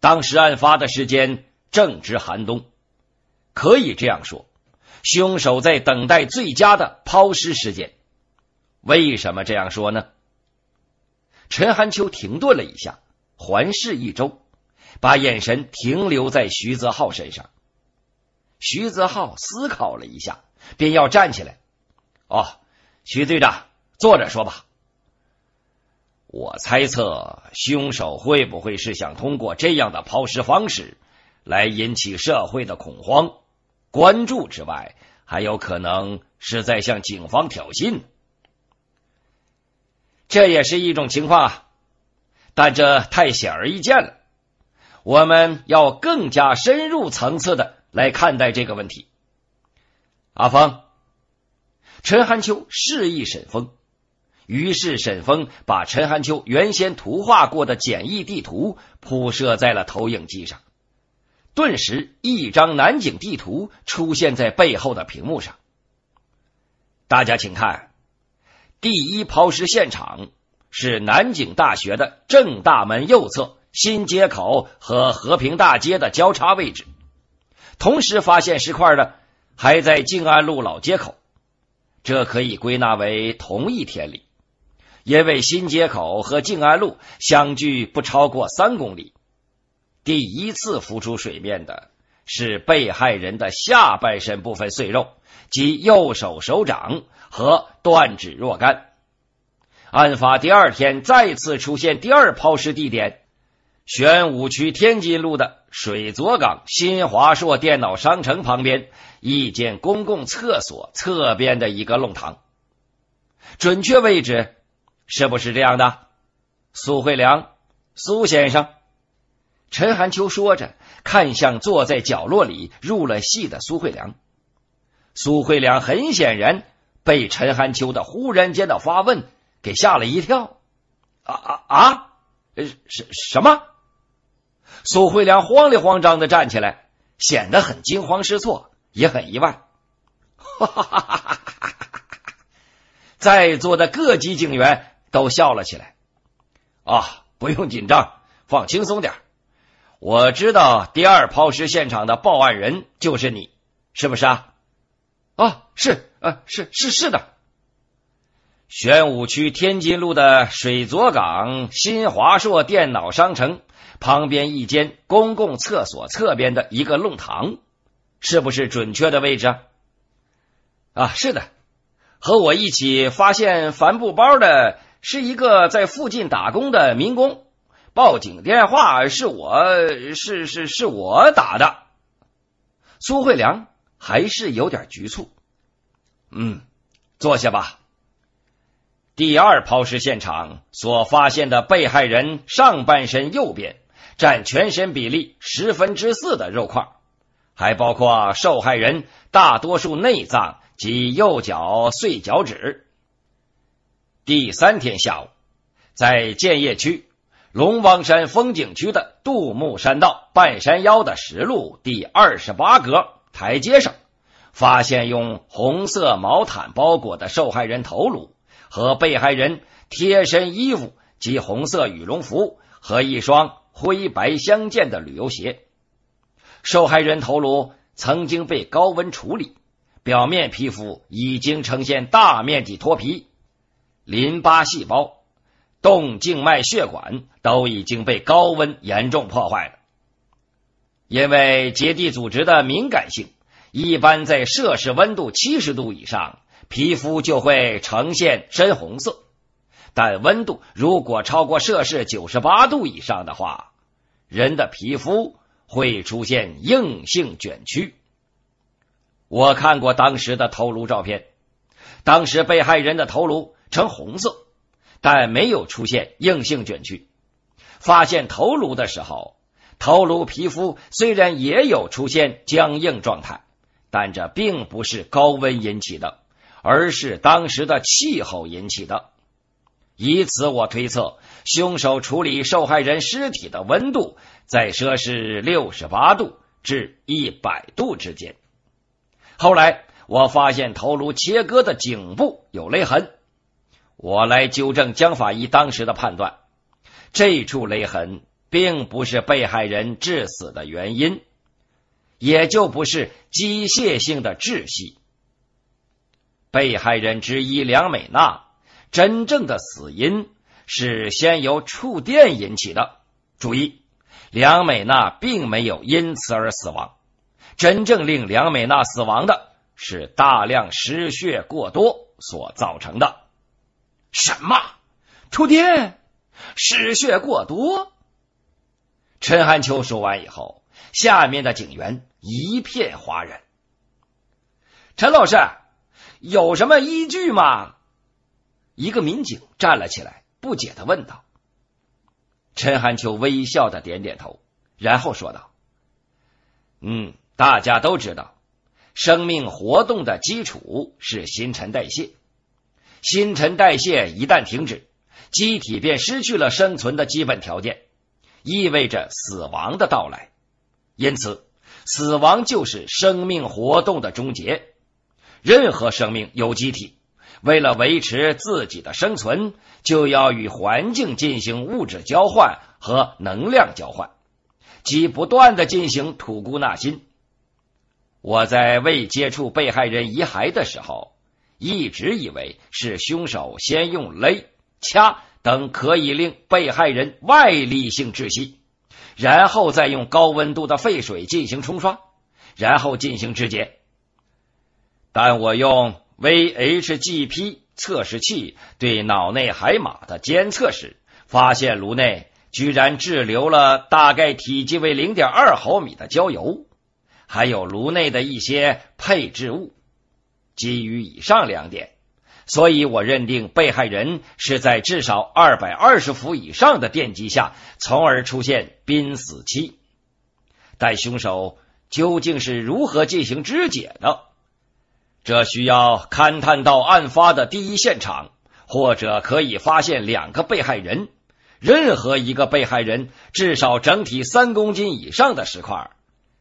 当时案发的时间正值寒冬。可以这样说，凶手在等待最佳的抛尸时间。为什么这样说呢？陈寒秋停顿了一下，环视一周，把眼神停留在徐泽浩身上。徐泽浩思考了一下，便要站起来。哦，徐队长，坐着说吧。我猜测，凶手会不会是想通过这样的抛尸方式来引起社会的恐慌？关注之外，还有可能是在向警方挑衅，这也是一种情况。但这太显而易见了，我们要更加深入层次的来看待这个问题。阿峰，陈寒秋示意沈峰，于是沈峰把陈寒秋原先图画过的简易地图铺设在了投影机上。顿时，一张南景地图出现在背后的屏幕上。大家请看，第一抛尸现场是南景大学的正大门右侧新街口和和平大街的交叉位置。同时发现石块的还在静安路老街口，这可以归纳为同一天里，因为新街口和静安路相距不超过三公里。第一次浮出水面的是被害人的下半身部分碎肉及右手手掌和断指若干。案发第二天再次出现第二抛尸地点，玄武区天津路的水佐港新华硕电脑商城旁边一间公共厕所侧边的一个弄堂，准确位置是不是这样的？苏慧良，苏先生。陈寒秋说着，看向坐在角落里入了戏的苏慧良。苏慧良很显然被陈寒秋的忽然间的发问给吓了一跳。啊啊啊！什什么？苏慧良慌里慌张的站起来，显得很惊慌失措，也很意外。哈哈哈哈哈哈！在座的各级警员都笑了起来。啊，不用紧张，放轻松点儿。我知道第二抛尸现场的报案人就是你，是不是啊？啊，是，呃，是，是，是的。玄武区天津路的水佐港新华硕电脑商城旁边一间公共厕所侧边的一个弄堂，是不是准确的位置？啊，是的。和我一起发现帆布包的是一个在附近打工的民工。报警电话是我，是是是我打的。苏慧良还是有点局促。嗯，坐下吧。第二抛尸现场所发现的被害人上半身右边占全身比例十分之四的肉块，还包括受害人大多数内脏及右脚碎脚趾。第三天下午，在建业区。龙王山风景区的杜牧山道半山腰的石路第二十八格台阶上，发现用红色毛毯包裹的受害人头颅和被害人贴身衣物及红色羽绒服和一双灰白相间的旅游鞋。受害人头颅曾经被高温处理，表面皮肤已经呈现大面积脱皮，淋巴细胞。动静脉血管都已经被高温严重破坏了，因为结缔组织的敏感性，一般在摄氏温度七十度以上，皮肤就会呈现深红色。但温度如果超过摄氏九十八度以上的话，人的皮肤会出现硬性卷曲。我看过当时的头颅照片，当时被害人的头颅呈红色。但没有出现硬性卷曲。发现头颅的时候，头颅皮肤虽然也有出现僵硬状态，但这并不是高温引起的，而是当时的气候引起的。以此我推测，凶手处理受害人尸体的温度在摄氏六十八度至一百度之间。后来我发现头颅切割的颈部有勒痕。我来纠正江法医当时的判断，这处勒痕并不是被害人致死的原因，也就不是机械性的窒息。被害人之一梁美娜真正的死因是先由触电引起的。注意，梁美娜并没有因此而死亡，真正令梁美娜死亡的是大量失血过多所造成的。什么？触电？失血过多？陈汉秋说完以后，下面的警员一片哗然。陈老师有什么依据吗？一个民警站了起来，不解的问道。陈汉秋微笑的点点头，然后说道：“嗯，大家都知道，生命活动的基础是新陈代谢。”新陈代谢一旦停止，机体便失去了生存的基本条件，意味着死亡的到来。因此，死亡就是生命活动的终结。任何生命有机体为了维持自己的生存，就要与环境进行物质交换和能量交换，即不断的进行吐故纳新。我在未接触被害人遗骸的时候。一直以为是凶手先用勒、掐等可以令被害人外力性窒息，然后再用高温度的沸水进行冲刷，然后进行肢解。但我用 VHGP 测试器对脑内海马的监测时，发现颅内居然滞留了大概体积为零点二毫米的焦油，还有颅内的一些配置物。基于以上两点，所以我认定被害人是在至少二百二十伏以上的电击下，从而出现濒死期。但凶手究竟是如何进行肢解的？这需要勘探到案发的第一现场，或者可以发现两个被害人，任何一个被害人至少整体三公斤以上的石块，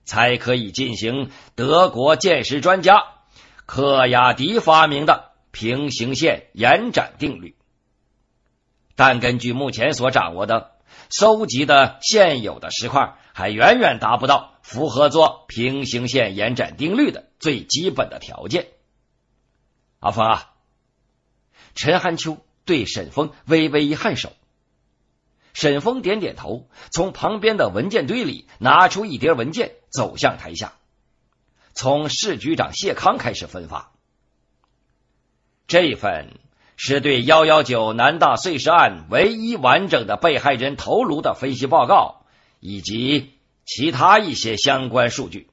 才可以进行德国鉴识专家。赫雅迪发明的平行线延展定律，但根据目前所掌握的、搜集的现有的石块，还远远达不到符合做平行线延展定律的最基本的条件。阿峰啊，陈寒秋对沈峰微微一颔首，沈峰点点头，从旁边的文件堆里拿出一叠文件，走向台下。从市局长谢康开始分发，这一份是对幺幺九南大碎尸案唯一完整的被害人头颅的分析报告以及其他一些相关数据。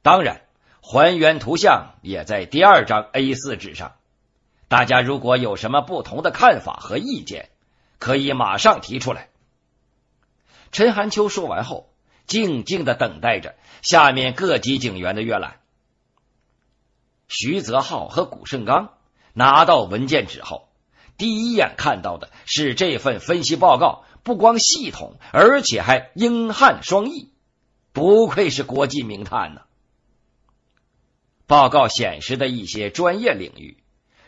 当然，还原图像也在第二张 A 四纸上。大家如果有什么不同的看法和意见，可以马上提出来。陈寒秋说完后。静静的等待着下面各级警员的阅览。徐泽浩和古圣刚拿到文件之后，第一眼看到的是这份分析报告，不光系统，而且还英汉双译，不愧是国际名探呢。报告显示的一些专业领域，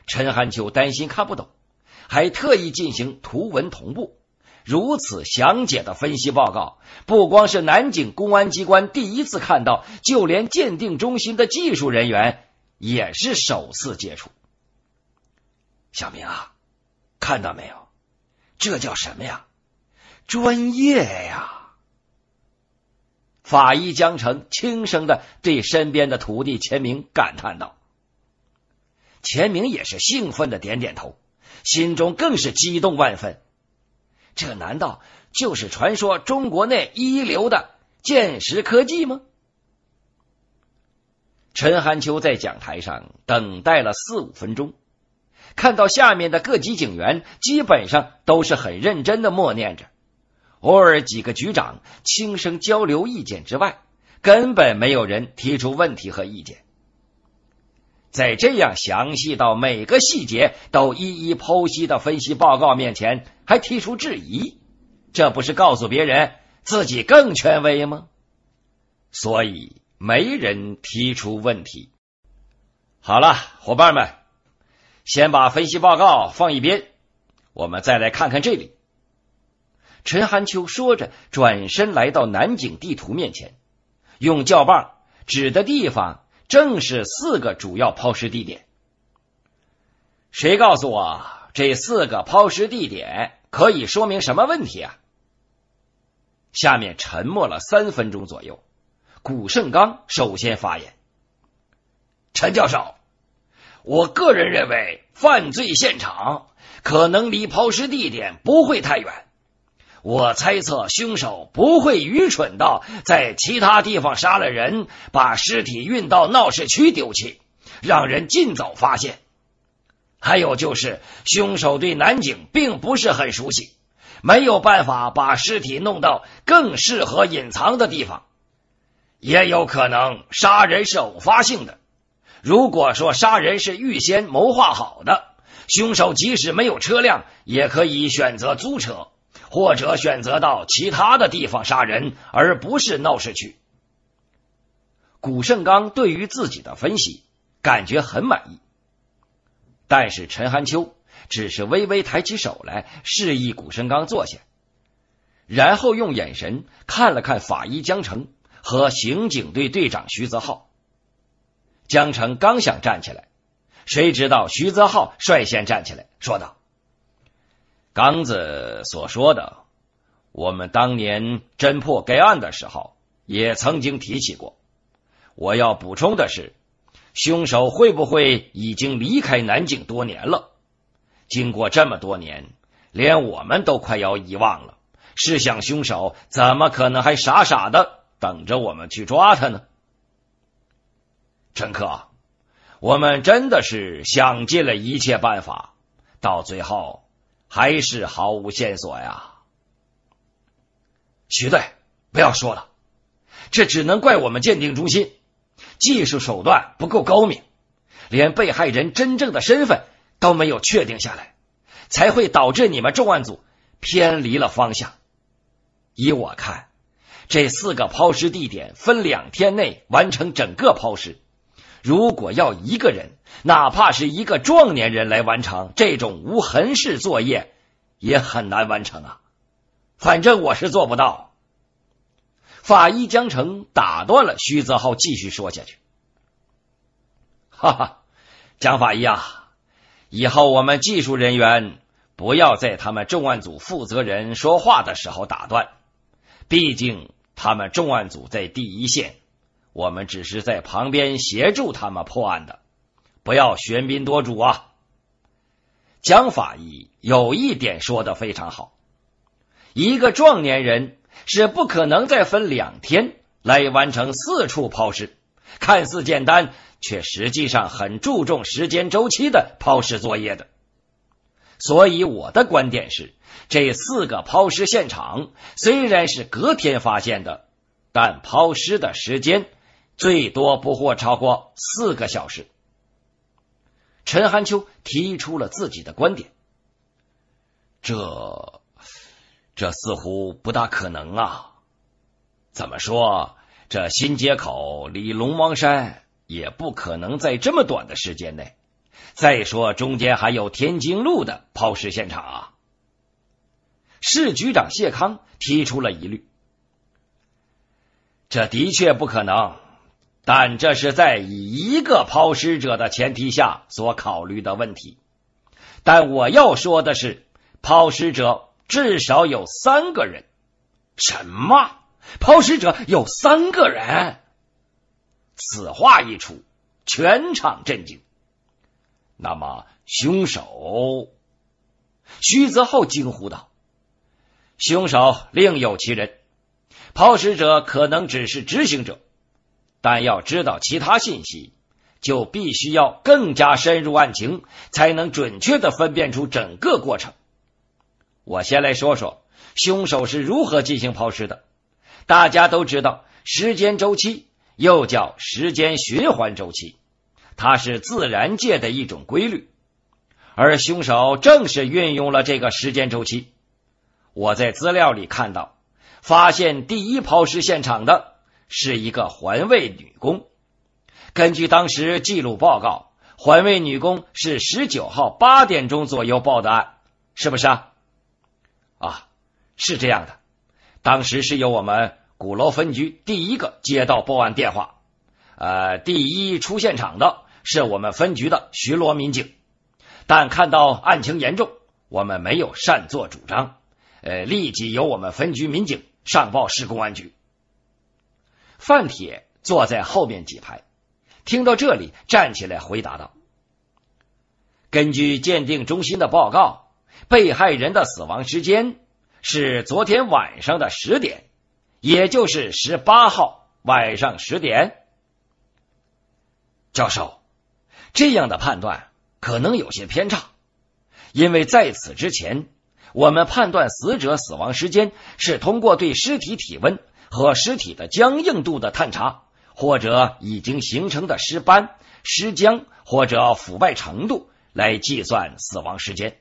陈汉秋担心看不懂，还特意进行图文同步。如此详解的分析报告，不光是南警公安机关第一次看到，就连鉴定中心的技术人员也是首次接触。小明啊，看到没有？这叫什么呀？专业呀！法医江城轻声的对身边的徒弟钱明感叹道。钱明也是兴奋的点点头，心中更是激动万分。这难道就是传说中国内一流的鉴识科技吗？陈寒秋在讲台上等待了四五分钟，看到下面的各级警员基本上都是很认真的默念着，偶尔几个局长轻声交流意见之外，根本没有人提出问题和意见。在这样详细到每个细节都一一剖析的分析报告面前。还提出质疑，这不是告诉别人自己更权威吗？所以没人提出问题。好了，伙伴们，先把分析报告放一边，我们再来看看这里。陈寒秋说着，转身来到南景地图面前，用教棒指的地方正是四个主要抛尸地点。谁告诉我这四个抛尸地点？可以说明什么问题啊？下面沉默了三分钟左右，古胜刚首先发言：“陈教授，我个人认为犯罪现场可能离抛尸地点不会太远。我猜测凶手不会愚蠢到在其他地方杀了人，把尸体运到闹市区丢弃，让人尽早发现。”还有就是，凶手对南井并不是很熟悉，没有办法把尸体弄到更适合隐藏的地方。也有可能杀人是偶发性的。如果说杀人是预先谋划好的，凶手即使没有车辆，也可以选择租车，或者选择到其他的地方杀人，而不是闹市区。古胜刚对于自己的分析感觉很满意。但是陈寒秋只是微微抬起手来，示意古生刚坐下，然后用眼神看了看法医江城和刑警队队长徐泽浩。江城刚想站起来，谁知道徐泽浩率先站起来，说道：“刚子所说的，我们当年侦破该案的时候也曾经提起过。我要补充的是。”凶手会不会已经离开南京多年了？经过这么多年，连我们都快要遗忘了。试想，凶手怎么可能还傻傻的等着我们去抓他呢？陈克，我们真的是想尽了一切办法，到最后还是毫无线索呀！徐队，不要说了，这只能怪我们鉴定中心。技术手段不够高明，连被害人真正的身份都没有确定下来，才会导致你们重案组偏离了方向。依我看，这四个抛尸地点分两天内完成整个抛尸，如果要一个人，哪怕是一个壮年人来完成这种无痕式作业，也很难完成啊。反正我是做不到。法医江城打断了徐泽浩，继续说下去：“哈哈，江法医啊，以后我们技术人员不要在他们重案组负责人说话的时候打断，毕竟他们重案组在第一线，我们只是在旁边协助他们破案的，不要喧宾夺主啊。”江法医有一点说的非常好，一个壮年人。是不可能再分两天来完成四处抛尸，看似简单，却实际上很注重时间周期的抛尸作业的。所以我的观点是，这四个抛尸现场虽然是隔天发现的，但抛尸的时间最多不过超过四个小时。陈寒秋提出了自己的观点，这。这似乎不大可能啊！怎么说？这新街口离龙王山也不可能在这么短的时间内。再说，中间还有天津路的抛尸现场啊！市局长谢康提出了疑虑。这的确不可能，但这是在以一个抛尸者的前提下所考虑的问题。但我要说的是，抛尸者。至少有三个人，什么抛尸者有三个人？此话一出，全场震惊。那么凶手？徐泽厚惊呼道：“凶手另有其人，抛尸者可能只是执行者，但要知道其他信息，就必须要更加深入案情，才能准确的分辨出整个过程。”我先来说说凶手是如何进行抛尸的。大家都知道，时间周期又叫时间循环周期，它是自然界的一种规律，而凶手正是运用了这个时间周期。我在资料里看到，发现第一抛尸现场的是一个环卫女工。根据当时记录报告，环卫女工是十九号八点钟左右报的案，是不是啊？啊，是这样的，当时是由我们鼓楼分局第一个接到报案电话，呃，第一出现场的是我们分局的巡逻民警，但看到案情严重，我们没有擅作主张，呃，立即由我们分局民警上报市公安局。范铁坐在后面几排，听到这里站起来回答道：“根据鉴定中心的报告。”被害人的死亡时间是昨天晚上的十点，也就是十八号晚上十点。教授，这样的判断可能有些偏差，因为在此之前，我们判断死者死亡时间是通过对尸体体温和尸体的僵硬度的探查，或者已经形成的尸斑、尸僵或者腐败程度来计算死亡时间。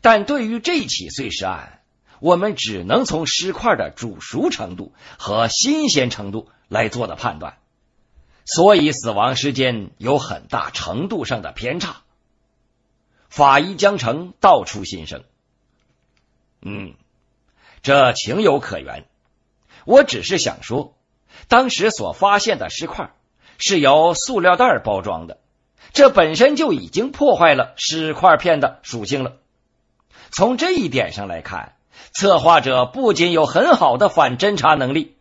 但对于这起碎尸案，我们只能从尸块的煮熟程度和新鲜程度来做的判断，所以死亡时间有很大程度上的偏差。法医江城道出心声：“嗯，这情有可原。我只是想说，当时所发现的尸块是由塑料袋包装的，这本身就已经破坏了尸块片的属性了。”从这一点上来看，策划者不仅有很好的反侦查能力，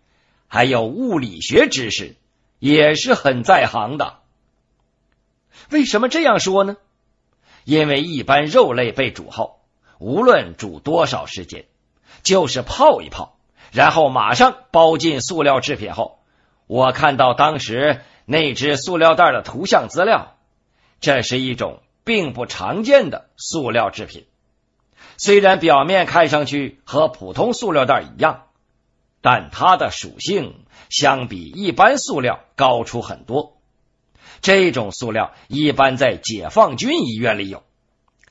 还有物理学知识，也是很在行的。为什么这样说呢？因为一般肉类被煮后，无论煮多少时间，就是泡一泡，然后马上包进塑料制品后，我看到当时那只塑料袋的图像资料，这是一种并不常见的塑料制品。虽然表面看上去和普通塑料袋一样，但它的属性相比一般塑料高出很多。这种塑料一般在解放军医院里有，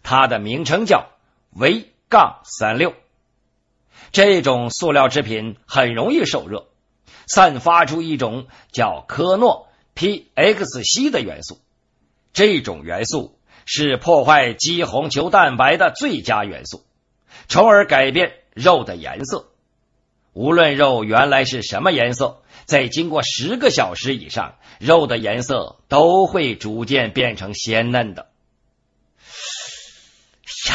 它的名称叫 V 杠三六。这种塑料制品很容易受热，散发出一种叫科诺 P X c 的元素。这种元素。是破坏肌红球蛋白的最佳元素，从而改变肉的颜色。无论肉原来是什么颜色，在经过十个小时以上，肉的颜色都会逐渐变成鲜嫩的。呀！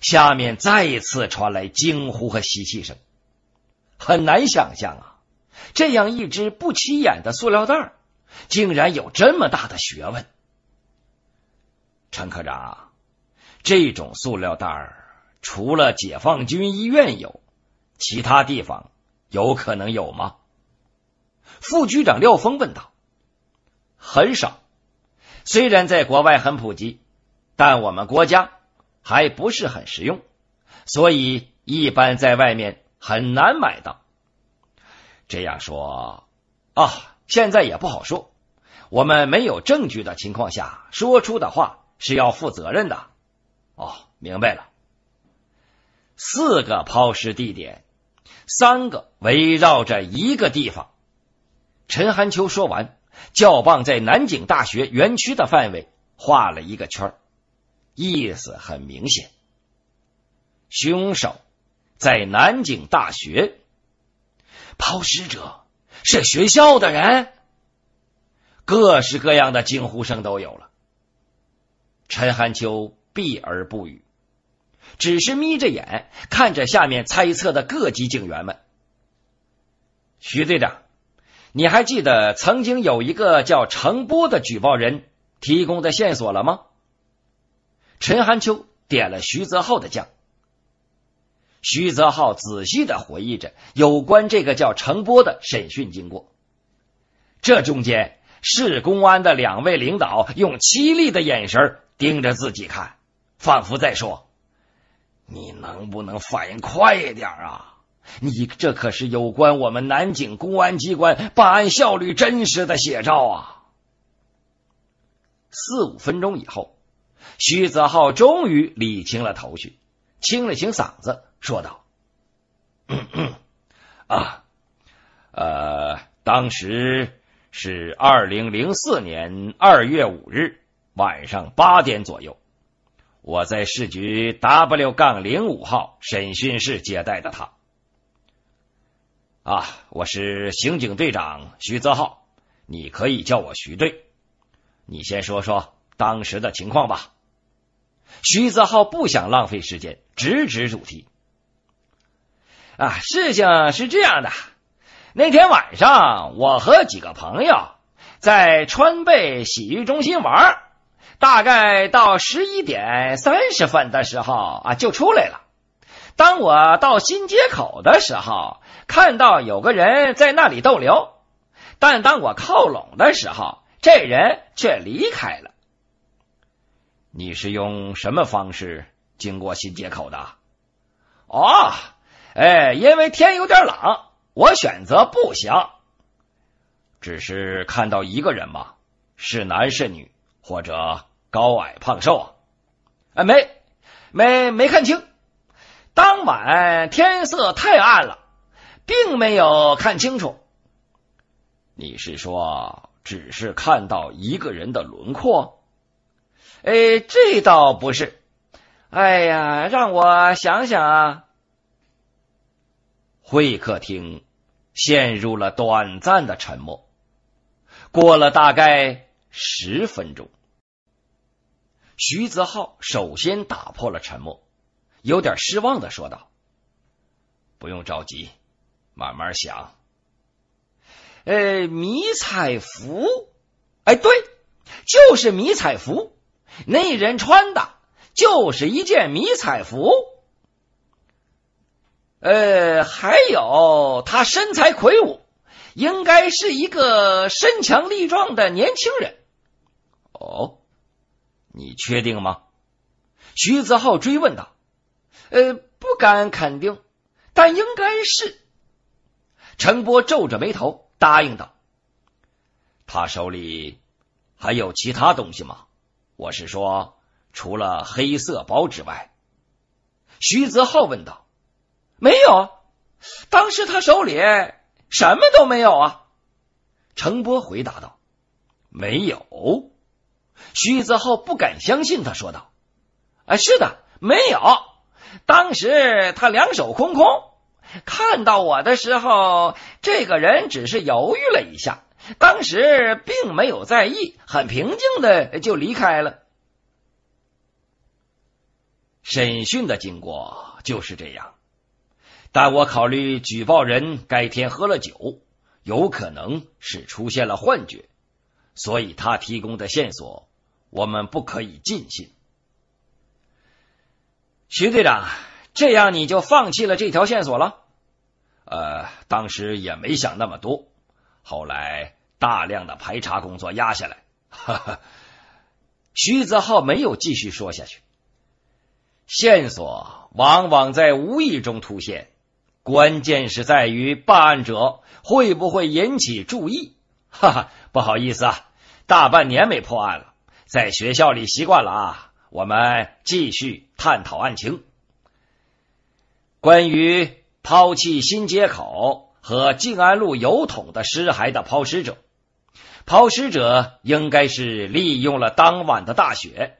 下面再次传来惊呼和吸气声。很难想象啊，这样一只不起眼的塑料袋，竟然有这么大的学问。陈科长，这种塑料袋儿，除了解放军医院有，其他地方有可能有吗？副局长廖峰问道。很少，虽然在国外很普及，但我们国家还不是很实用，所以一般在外面很难买到。这样说啊，现在也不好说，我们没有证据的情况下说出的话。是要负责任的哦，明白了。四个抛尸地点，三个围绕着一个地方。陈寒秋说完，教棒在南京大学园区的范围画了一个圈，意思很明显：凶手在南京大学，抛尸者是学校的人。各式各样的惊呼声都有了。陈寒秋避而不语，只是眯着眼看着下面猜测的各级警员们。徐队长，你还记得曾经有一个叫程波的举报人提供的线索了吗？陈寒秋点了徐泽浩的将，徐泽浩仔细的回忆着有关这个叫程波的审讯经过，这中间。市公安的两位领导用凄厉的眼神盯着自己看，仿佛在说：“你能不能反应快一点啊？你这可是有关我们南京公安机关办案效率真实的写照啊！”四五分钟以后，徐泽浩终于理清了头绪，清了清嗓子，说道：“嗯嗯啊，呃，当时。”是二零零四年二月五日晚上八点左右，我在市局 W 杠零五号审讯室接待的他。啊，我是刑警队长徐泽浩，你可以叫我徐队。你先说说当时的情况吧。徐泽浩不想浪费时间，直指主题。啊，事情是这样的。那天晚上，我和几个朋友在川贝洗浴中心玩，大概到十一点三十分的时候啊，就出来了。当我到新街口的时候，看到有个人在那里逗留，但当我靠拢的时候，这人却离开了。你是用什么方式经过新街口的？哦，哎，因为天有点冷。我选择不行，只是看到一个人嘛，是男是女，或者高矮胖瘦啊？啊，没没没看清，当晚天色太暗了，并没有看清楚。你是说只是看到一个人的轮廓？哎，这倒不是。哎呀，让我想想啊。会客厅。陷入了短暂的沉默。过了大概十分钟，徐泽浩首先打破了沉默，有点失望的说道：“不用着急，慢慢想。”“呃，迷彩服，哎，对，就是迷彩服，那人穿的就是一件迷彩服。”呃，还有他身材魁梧，应该是一个身强力壮的年轻人。哦，你确定吗？徐泽浩追问道。呃，不敢肯定，但应该是。陈波皱着眉头答应道。他手里还有其他东西吗？我是说，除了黑色包之外。徐泽浩问道。没有，当时他手里什么都没有啊。”程波回答道。“没有。”徐子浩不敢相信，他说道，“啊，是的，没有。当时他两手空空，看到我的时候，这个人只是犹豫了一下，当时并没有在意，很平静的就离开了。审讯的经过就是这样。”但我考虑，举报人该天喝了酒，有可能是出现了幻觉，所以他提供的线索我们不可以尽信。徐队长，这样你就放弃了这条线索了？呃，当时也没想那么多，后来大量的排查工作压下来。哈哈。徐泽浩没有继续说下去。线索往往在无意中突现。关键是在于办案者会不会引起注意？哈哈，不好意思啊，大半年没破案了，在学校里习惯了啊。我们继续探讨案情。关于抛弃新街口和静安路油桶的尸骸的抛尸者，抛尸者应该是利用了当晚的大雪，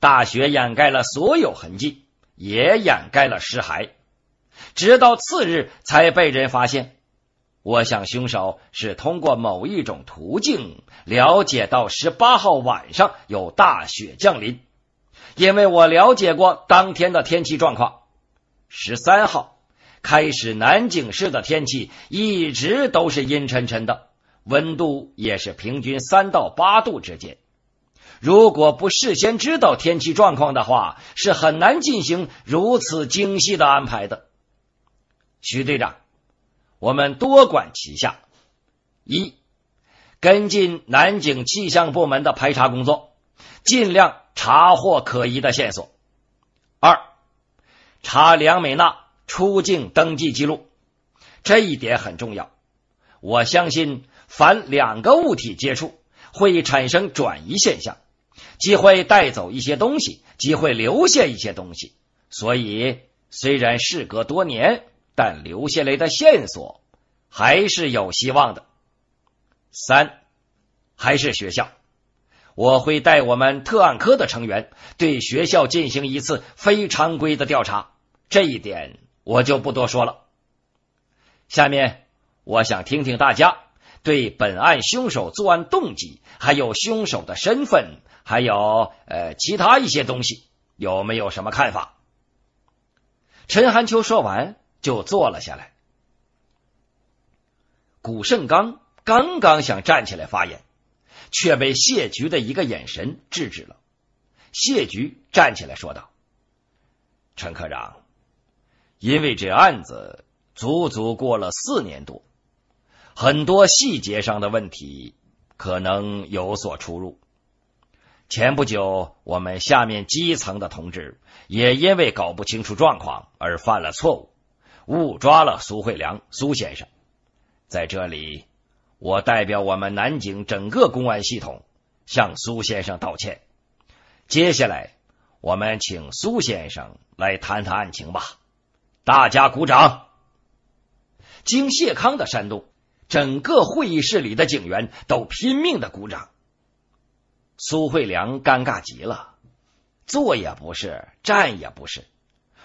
大雪掩盖了所有痕迹，也掩盖了尸骸。直到次日才被人发现。我想凶手是通过某一种途径了解到十八号晚上有大雪降临，因为我了解过当天的天气状况。十三号开始，南京市的天气一直都是阴沉沉的，温度也是平均三到八度之间。如果不事先知道天气状况的话，是很难进行如此精细的安排的。徐队长，我们多管齐下：一，跟进南京气象部门的排查工作，尽量查获可疑的线索；二，查梁美娜出境登记记录。这一点很重要。我相信，凡两个物体接触，会产生转移现象，即会带走一些东西，即会留下一些东西。所以，虽然事隔多年。但留下来的线索还是有希望的。三还是学校，我会带我们特案科的成员对学校进行一次非常规的调查。这一点我就不多说了。下面我想听听大家对本案凶手作案动机，还有凶手的身份，还有呃其他一些东西有没有什么看法？陈寒秋说完。就坐了下来。古胜刚刚刚想站起来发言，却被谢局的一个眼神制止了。谢局站起来说道：“陈科长，因为这案子足足过了四年多，很多细节上的问题可能有所出入。前不久，我们下面基层的同志也因为搞不清楚状况而犯了错误。”误抓了苏惠良，苏先生，在这里，我代表我们南京整个公安系统向苏先生道歉。接下来，我们请苏先生来谈谈案情吧。大家鼓掌。经谢康的煽动，整个会议室里的警员都拼命的鼓掌。苏惠良尴尬极了，坐也不是，站也不是，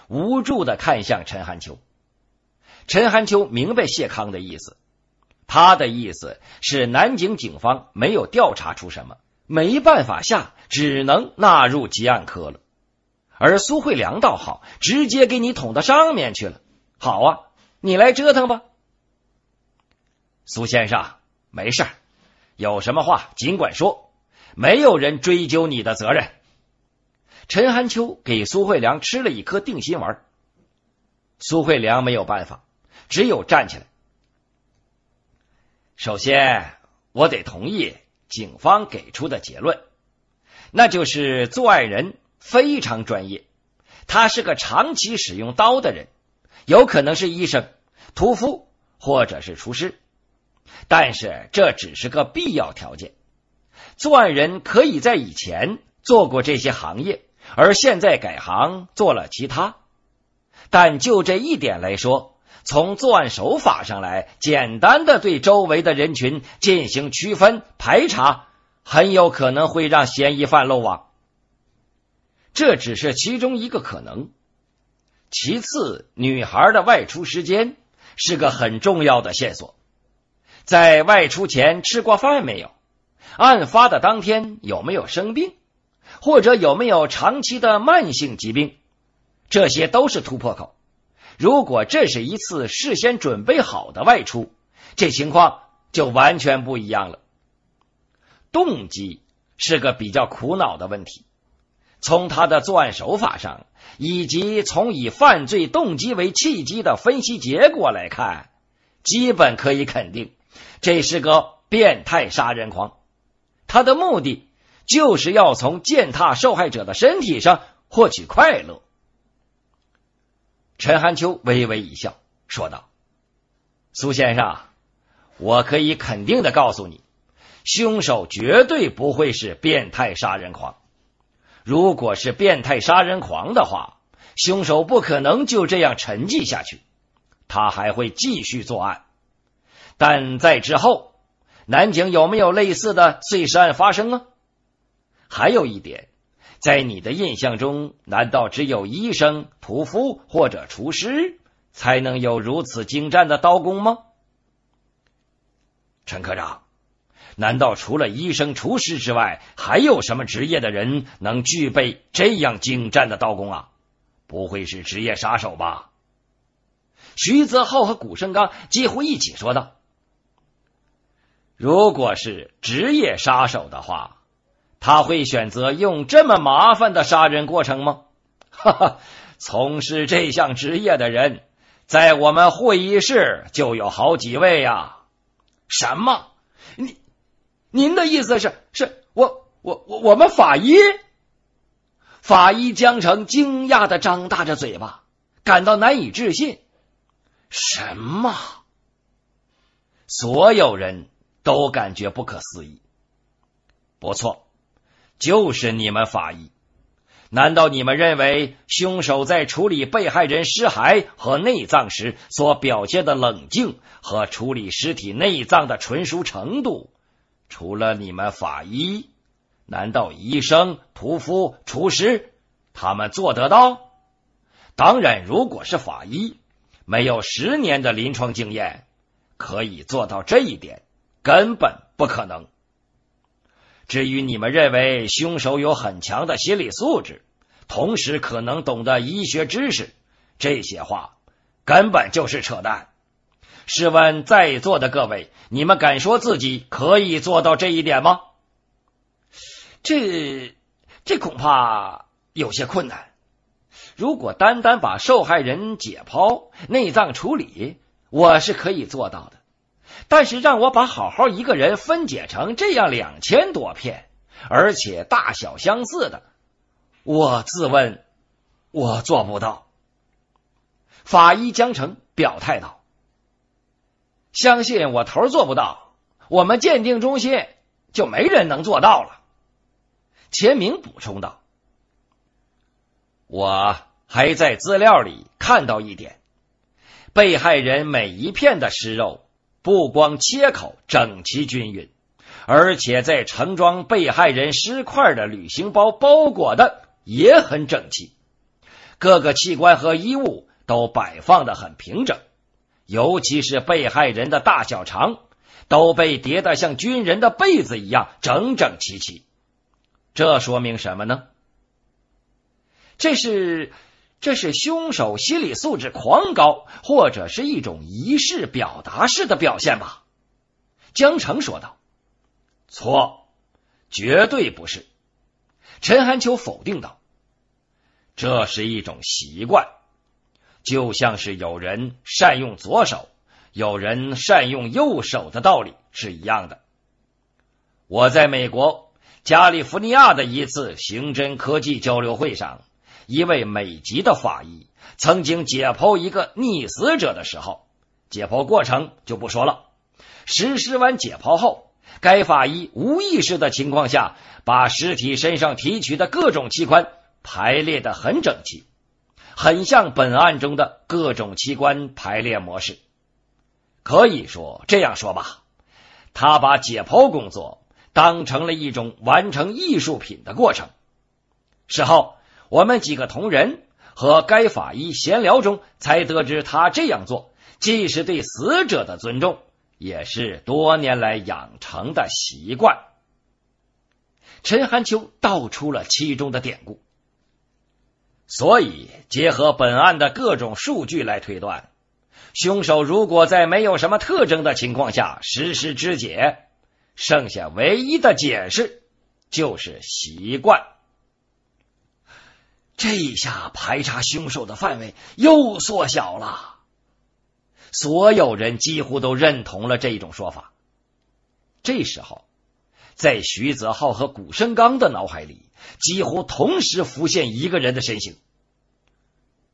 无助的看向陈寒秋。陈寒秋明白谢康的意思，他的意思是南京警方没有调查出什么，没办法下，只能纳入缉案科了。而苏慧良倒好，直接给你捅到上面去了。好啊，你来折腾吧，苏先生，没事，有什么话尽管说，没有人追究你的责任。陈寒秋给苏慧良吃了一颗定心丸，苏慧良没有办法。只有站起来。首先，我得同意警方给出的结论，那就是作案人非常专业，他是个长期使用刀的人，有可能是医生、屠夫或者是厨师。但是这只是个必要条件，作案人可以在以前做过这些行业，而现在改行做了其他。但就这一点来说，从作案手法上来，简单的对周围的人群进行区分排查，很有可能会让嫌疑犯漏网。这只是其中一个可能。其次，女孩的外出时间是个很重要的线索。在外出前吃过饭没有？案发的当天有没有生病？或者有没有长期的慢性疾病？这些都是突破口。如果这是一次事先准备好的外出，这情况就完全不一样了。动机是个比较苦恼的问题。从他的作案手法上，以及从以犯罪动机为契机的分析结果来看，基本可以肯定，这是个变态杀人狂。他的目的就是要从践踏受害者的身体上获取快乐。陈寒秋微微一笑，说道：“苏先生，我可以肯定的告诉你，凶手绝对不会是变态杀人狂。如果是变态杀人狂的话，凶手不可能就这样沉寂下去，他还会继续作案。但在之后，南京有没有类似的碎尸案发生啊？还有一点。”在你的印象中，难道只有医生、屠夫或者厨师才能有如此精湛的刀工吗？陈科长，难道除了医生、厨师之外，还有什么职业的人能具备这样精湛的刀工啊？不会是职业杀手吧？徐泽浩和古胜刚几乎一起说道：“如果是职业杀手的话。”他会选择用这么麻烦的杀人过程吗？哈哈，从事这项职业的人，在我们会议室就有好几位呀。什么？你您的意思是是？我我我我们法医？法医江城惊讶的张大着嘴巴，感到难以置信。什么？所有人都感觉不可思议。不错。就是你们法医？难道你们认为凶手在处理被害人尸骸和内脏时所表现的冷静和处理尸体内脏的纯熟程度，除了你们法医，难道医生、屠夫、厨师他们做得到？当然，如果是法医，没有十年的临床经验，可以做到这一点，根本不可能。至于你们认为凶手有很强的心理素质，同时可能懂得医学知识，这些话根本就是扯淡。试问在座的各位，你们敢说自己可以做到这一点吗？这这恐怕有些困难。如果单单把受害人解剖、内脏处理，我是可以做到的。但是让我把好好一个人分解成这样两千多片，而且大小相似的，我自问我做不到。法医江城表态道：“相信我头做不到，我们鉴定中心就没人能做到了。”钱明补充道：“我还在资料里看到一点，被害人每一片的尸肉。”不光切口整齐均匀，而且在盛装被害人尸块的旅行包包裹的也很整齐，各个器官和衣物都摆放的很平整，尤其是被害人的大小肠都被叠得像军人的被子一样整整齐齐，这说明什么呢？这是。这是凶手心理素质狂高，或者是一种仪式表达式的表现吧？江城说道。错，绝对不是。陈寒秋否定道：“这是一种习惯，就像是有人善用左手，有人善用右手的道理是一样的。我在美国加利福尼亚的一次刑侦科技交流会上。”一位美籍的法医曾经解剖一个溺死者的时候，解剖过程就不说了。实施完解剖后，该法医无意识的情况下，把尸体身上提取的各种器官排列的很整齐，很像本案中的各种器官排列模式。可以说这样说吧，他把解剖工作当成了一种完成艺术品的过程。事后。我们几个同仁和该法医闲聊中，才得知他这样做，既是对死者的尊重，也是多年来养成的习惯。陈寒秋道出了其中的典故。所以，结合本案的各种数据来推断，凶手如果在没有什么特征的情况下实施肢解，剩下唯一的解释就是习惯。这下排查凶手的范围又缩小了，所有人几乎都认同了这种说法。这时候，在徐泽浩和古生刚的脑海里，几乎同时浮现一个人的身形。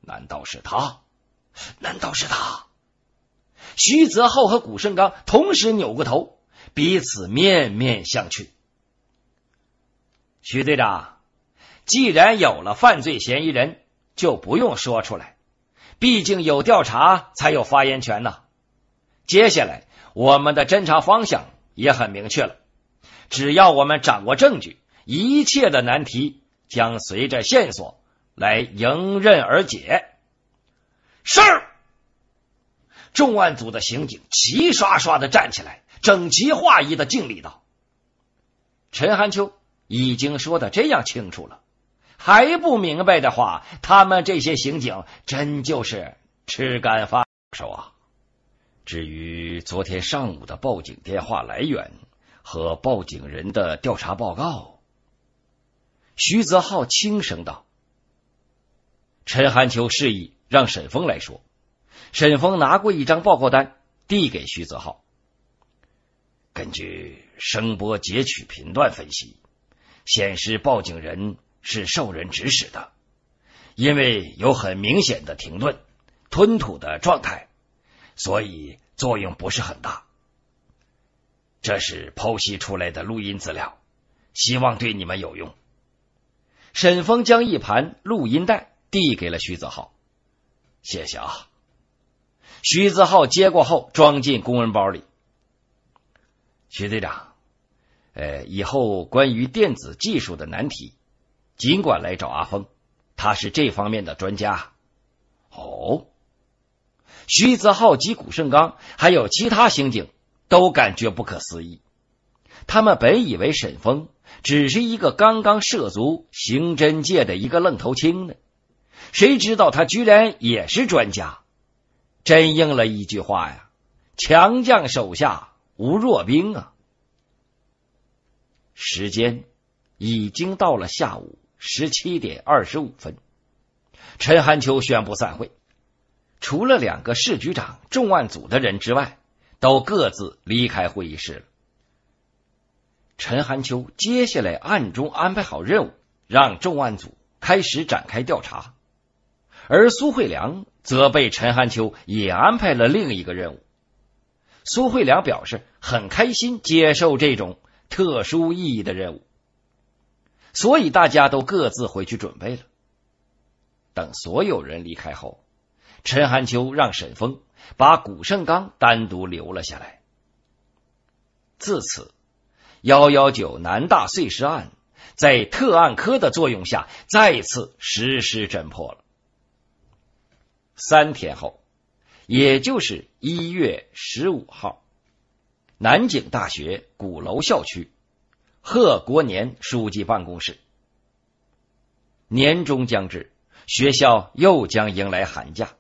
难道是他？难道是他？徐泽浩和古生刚同时扭过头，彼此面面相觑。徐队长。既然有了犯罪嫌疑人，就不用说出来。毕竟有调查才有发言权呐。接下来我们的侦查方向也很明确了，只要我们掌握证据，一切的难题将随着线索来迎刃而解。是，重案组的刑警齐刷刷的站起来，整齐划一的敬礼道：“陈寒秋已经说的这样清楚了。”还不明白的话，他们这些刑警真就是吃干饭手啊！至于昨天上午的报警电话来源和报警人的调查报告，徐泽浩轻声道。陈寒秋示意让沈峰来说。沈峰拿过一张报告单递给徐泽浩。根据声波截取频段分析，显示报警人。是受人指使的，因为有很明显的停顿、吞吐的状态，所以作用不是很大。这是剖析出来的录音资料，希望对你们有用。沈峰将一盘录音带递给了徐子浩，谢谢啊。徐子浩接过后装进公文包里。徐队长，呃，以后关于电子技术的难题。尽管来找阿峰，他是这方面的专家。哦，徐泽浩及古圣刚还有其他刑警都感觉不可思议。他们本以为沈峰只是一个刚刚涉足刑侦界的一个愣头青呢，谁知道他居然也是专家，真应了一句话呀：“强将手下无弱兵啊！”时间已经到了下午。十七点二十五分，陈寒秋宣布散会。除了两个市局长、重案组的人之外，都各自离开会议室了。陈寒秋接下来暗中安排好任务，让重案组开始展开调查，而苏慧良则被陈寒秋也安排了另一个任务。苏慧良表示很开心接受这种特殊意义的任务。所以大家都各自回去准备了。等所有人离开后，陈寒秋让沈峰把古圣刚单独留了下来。自此，幺幺九南大碎尸案在特案科的作用下再次实施侦破了。三天后，也就是一月十五号，南警大学鼓楼校区。贺国年书记办公室，年终将至，学校又将迎来寒假。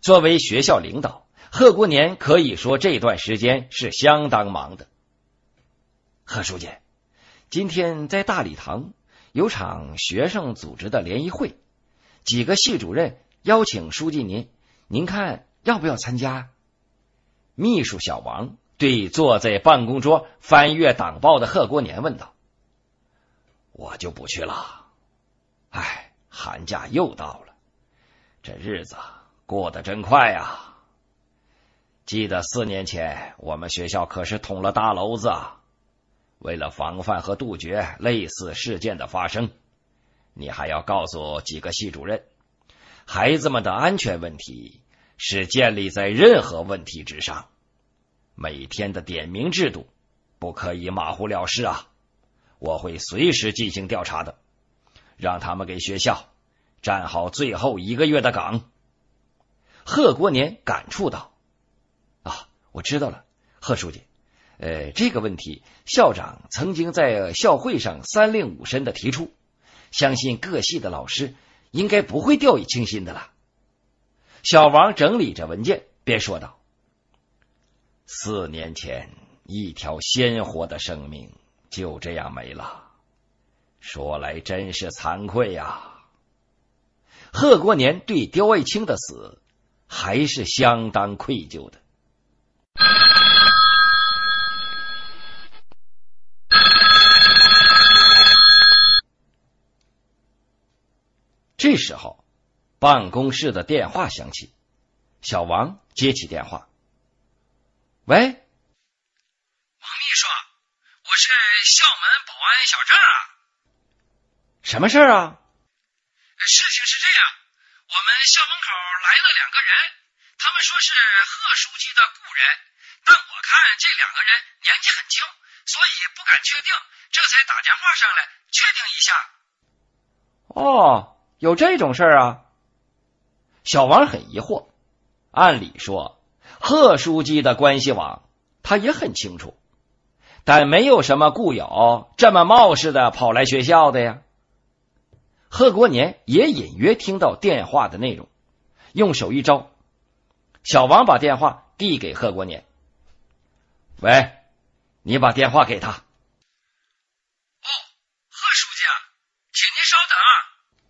作为学校领导，贺国年可以说这段时间是相当忙的。贺书记，今天在大礼堂有场学生组织的联谊会，几个系主任邀请书记您，您看要不要参加？秘书小王。对坐在办公桌翻阅党报的贺国年问道：“我就不去了。哎，寒假又到了，这日子过得真快啊！记得四年前我们学校可是捅了大娄子，为了防范和杜绝类似事件的发生，你还要告诉几个系主任，孩子们的安全问题是建立在任何问题之上。”每天的点名制度不可以马虎了事啊！我会随时进行调查的，让他们给学校站好最后一个月的岗。贺国年感触道：“啊，我知道了，贺书记。呃，这个问题校长曾经在校会上三令五申的提出，相信各系的老师应该不会掉以轻心的了。”小王整理着文件，便说道。四年前，一条鲜活的生命就这样没了。说来真是惭愧啊！贺国年对刁爱青的死还是相当愧疚的。这时候，办公室的电话响起，小王接起电话。喂，王秘书，我是校门保安小郑啊。什么事儿啊？事情是这样，我们校门口来了两个人，他们说是贺书记的故人，但我看这两个人年纪很轻，所以不敢确定，这才打电话上来确定一下。哦，有这种事儿啊？小王很疑惑，按理说。贺书记的关系网，他也很清楚，但没有什么故友这么冒失的跑来学校的呀。贺国年也隐约听到电话的内容，用手一招，小王把电话递给贺国年：“喂，你把电话给他。”哦，贺书记，请您稍等。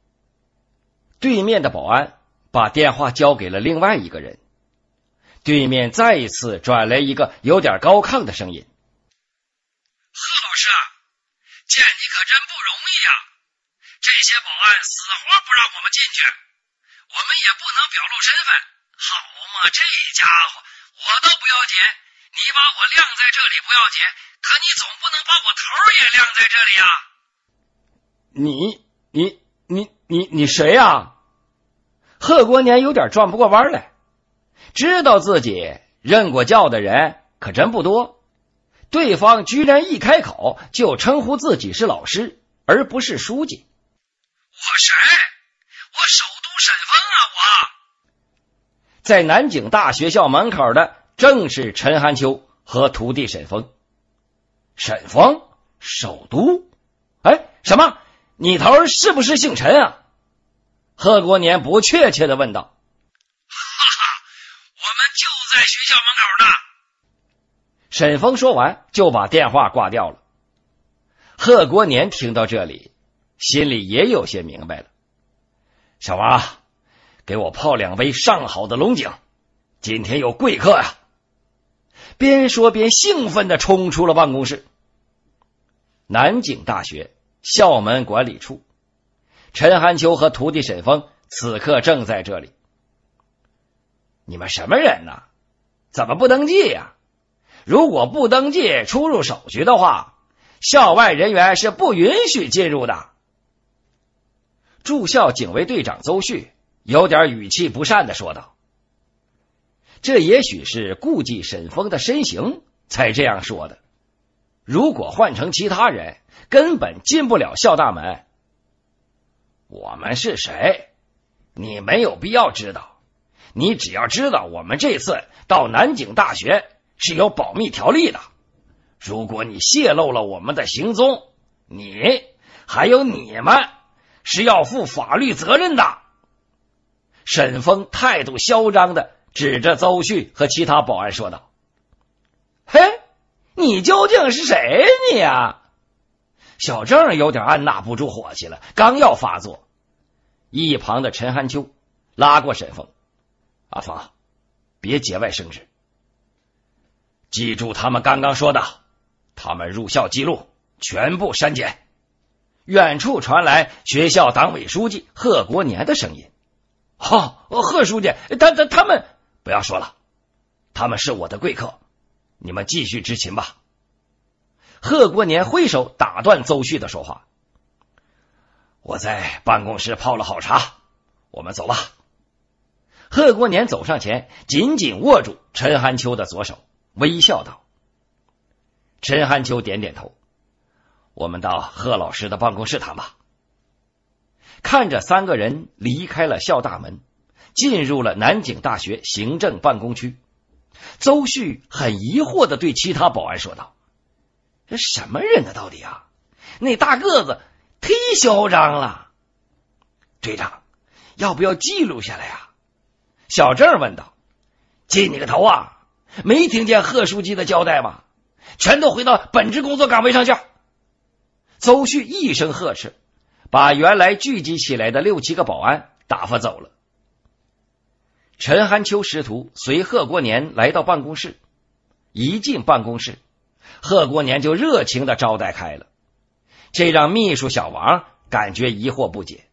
对面的保安把电话交给了另外一个人。对面再一次转来一个有点高亢的声音：“贺老师，见你可真不容易啊！这些保安死活不让我们进去，我们也不能表露身份，好嘛？这家伙，我倒不要紧，你把我晾在这里不要紧，可你总不能把我头也晾在这里啊！”你你你你你谁呀？贺国年有点转不过弯来。知道自己认过教的人可真不多，对方居然一开口就称呼自己是老师，而不是书记。我谁？我首都沈峰啊！我在南京大学校门口的正是陈寒秋和徒弟沈峰。沈峰，首都？哎，什么？你头是不是姓陈啊？贺国年不确切的问道。在学校门口呢。沈峰说完就把电话挂掉了。贺国年听到这里，心里也有些明白了。小王，给我泡两杯上好的龙井，今天有贵客啊！边说边兴奋的冲出了办公室。南京大学校门管理处，陈寒秋和徒弟沈峰此刻正在这里。你们什么人呐？怎么不登记呀？如果不登记出入手续的话，校外人员是不允许进入的。住校警卫队长邹旭有点语气不善的说道：“这也许是顾忌沈峰的身形才这样说的。如果换成其他人，根本进不了校大门。我们是谁？你没有必要知道。”你只要知道，我们这次到南京大学是有保密条例的。如果你泄露了我们的行踪，你还有你们是要负法律责任的。沈峰态度嚣张的指着邹旭和其他保安说道：“嘿，你究竟是谁你呀？”小郑有点按捺不住火气了，刚要发作，一旁的陈寒秋拉过沈峰。阿芳，别节外生枝，记住他们刚刚说的，他们入校记录全部删减。远处传来学校党委书记贺国年的声音：“哦，贺书记，他他他们不要说了，他们是我的贵客，你们继续执勤吧。”贺国年挥手打断邹旭的说话：“我在办公室泡了好茶，我们走吧。”贺国年走上前，紧紧握住陈寒秋的左手，微笑道：“陈寒秋点点头，我们到贺老师的办公室谈吧。”看着三个人离开了校大门，进入了南警大学行政办公区，邹旭很疑惑的对其他保安说道：“这什么人呢？到底啊？那大个子忒嚣张了！队长，要不要记录下来啊？”小郑问道：“进你个头啊！没听见贺书记的交代吗？全都回到本职工作岗位上去！”邹旭一声呵斥，把原来聚集起来的六七个保安打发走了。陈寒秋师徒随贺国年来到办公室，一进办公室，贺国年就热情的招待开了，这让秘书小王感觉疑惑不解，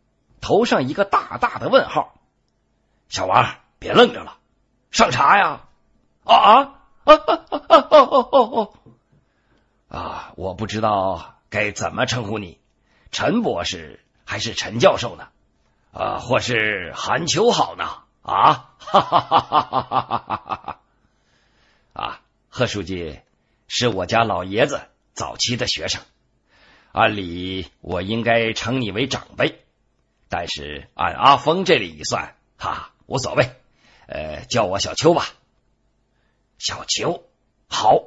头上一个大大的问号。小王，别愣着了，上茶呀！啊啊啊啊啊啊啊啊！啊，我不知道该怎么称呼你，陈博士还是陈教授呢？啊，或是韩秋好呢？啊，哈哈哈哈哈哈哈哈啊，贺书记是我家老爷子早期的学生，按理我应该称你为长辈，但是按阿峰这里一算，哈。无所谓，呃，叫我小秋吧，小秋，好，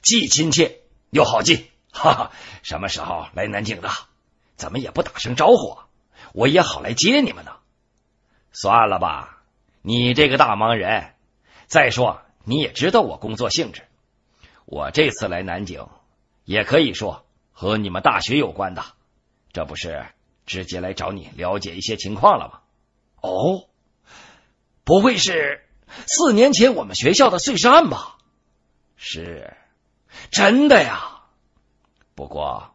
既亲切又好记。哈哈，什么时候来南京的？怎么也不打声招呼，我也好来接你们呢。算了吧，你这个大忙人。再说你也知道我工作性质，我这次来南京也可以说和你们大学有关的，这不是直接来找你了解一些情况了吗？哦。不会是四年前我们学校的碎尸案吧？是，真的呀。不过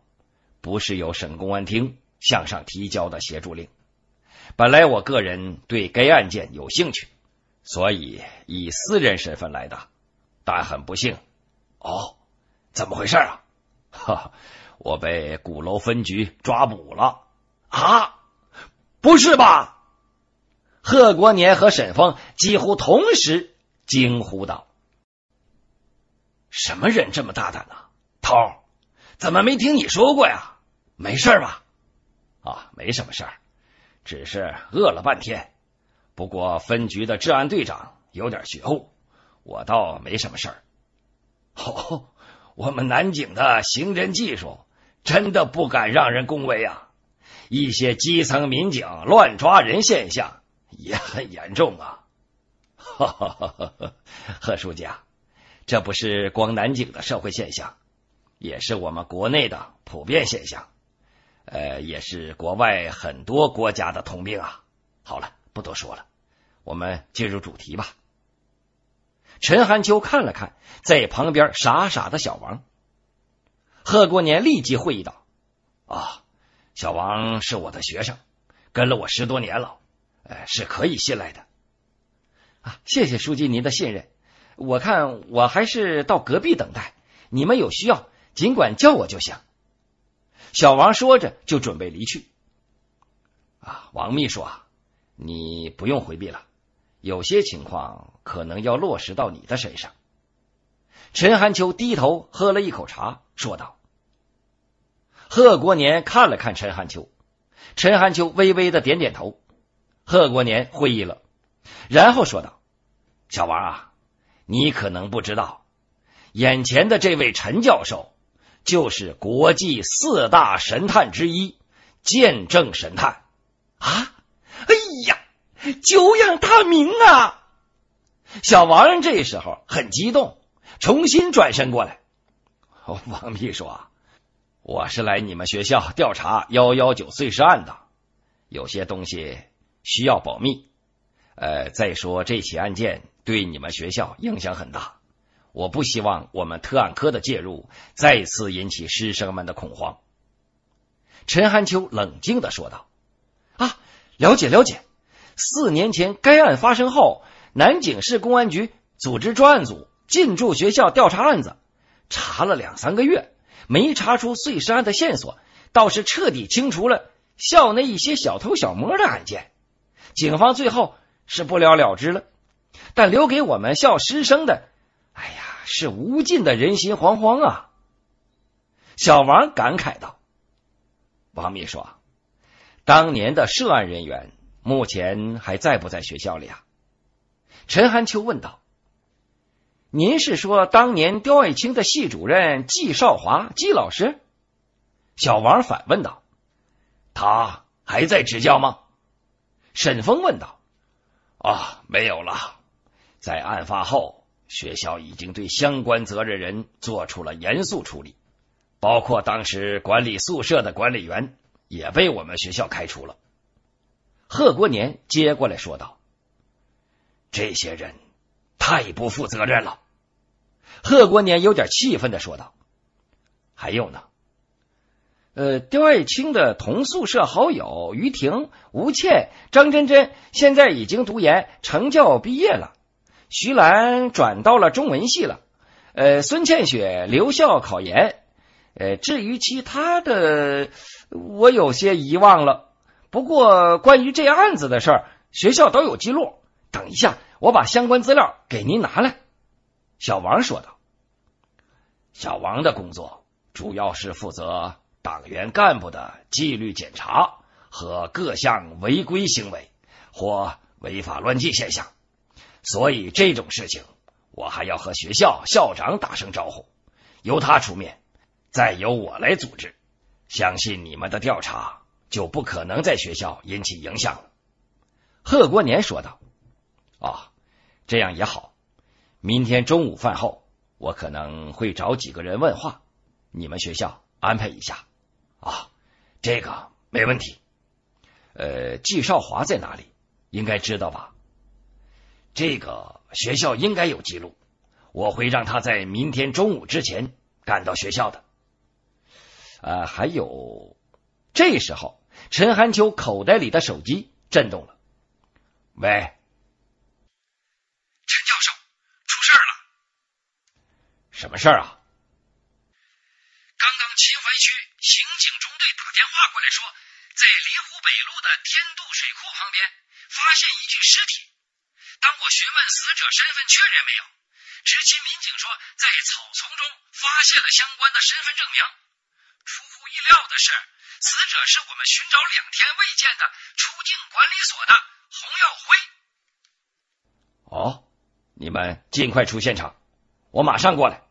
不是由省公安厅向上提交的协助令。本来我个人对该案件有兴趣，所以以私人身份来的。但很不幸，哦，怎么回事啊？哈，我被鼓楼分局抓捕了啊？不是吧？贺国年和沈峰几乎同时惊呼道：“什么人这么大胆啊？涛，怎么没听你说过呀？没事吧？”“啊，没什么事儿，只是饿了半天。不过分局的治安队长有点觉悟，我倒没什么事儿。”“哦，我们南警的刑侦技术真的不敢让人恭维啊！一些基层民警乱抓人现象。”也很严重啊，贺书记，啊，这不是光南京的社会现象，也是我们国内的普遍现象，呃，也是国外很多国家的通病啊。好了，不多说了，我们进入主题吧。陈寒秋看了看在旁边傻傻的小王，贺过年立即会意道：“啊，小王是我的学生，跟了我十多年了。”是可以信赖的啊！谢谢书记您的信任。我看我还是到隔壁等待，你们有需要尽管叫我就行。小王说着就准备离去。啊，王秘书啊，你不用回避了，有些情况可能要落实到你的身上。陈寒秋低头喝了一口茶，说道：“贺国年看了看陈寒秋，陈寒秋微微的点点头。”贺国年会意了，然后说道：“小王啊，你可能不知道，眼前的这位陈教授就是国际四大神探之一——鉴证神探啊！哎呀，久仰大名啊！”小王这时候很激动，重新转身过来。王秘书，啊，我是来你们学校调查幺幺九碎尸案的，有些东西……需要保密。呃，再说这起案件对你们学校影响很大，我不希望我们特案科的介入再次引起师生们的恐慌。”陈寒秋冷静的说道。“啊，了解了解。四年前该案发生后，南京市公安局组织专案组进驻学校调查案子，查了两三个月，没查出碎尸案的线索，倒是彻底清除了校内一些小偷小摸的案件。”警方最后是不了了之了，但留给我们校师生的，哎呀，是无尽的人心惶惶啊！小王感慨道。王秘书，当年的涉案人员目前还在不在学校里啊？陈寒秋问道。您是说当年刁爱青的系主任季少华季老师？小王反问道。他还在执教吗？沈峰问道：“啊，没有了。在案发后，学校已经对相关责任人做出了严肃处理，包括当时管理宿舍的管理员也被我们学校开除了。”贺国年接过来说道：“这些人太不负责任了。”贺国年有点气愤的说道：“还有呢。”呃，刁爱青的同宿舍好友于婷、吴倩、张真真现在已经读研，成教毕业了。徐兰转到了中文系了。呃，孙倩雪留校考研。呃，至于其他的，我有些遗忘了。不过关于这案子的事儿，学校都有记录。等一下，我把相关资料给您拿来。”小王说道。小王的工作主要是负责。党员干部的纪律检查和各项违规行为或违法乱纪现象，所以这种事情我还要和学校校长打声招呼，由他出面，再由我来组织。相信你们的调查就不可能在学校引起影响了。”贺国年说道。“啊，这样也好。明天中午饭后，我可能会找几个人问话，你们学校安排一下。”啊，这个没问题。呃，季少华在哪里？应该知道吧？这个学校应该有记录，我会让他在明天中午之前赶到学校的。呃，还有，这时候陈寒秋口袋里的手机震动了。喂，陈教授出事了？什么事儿啊？话过来说，在临湖北路的天渡水库旁边发现一具尸体。当我询问死者身份确认没有，执勤民警说在草丛中发现了相关的身份证明。出乎意料的是，死者是我们寻找两天未见的出境管理所的洪耀辉。哦，你们尽快出现场，我马上过来。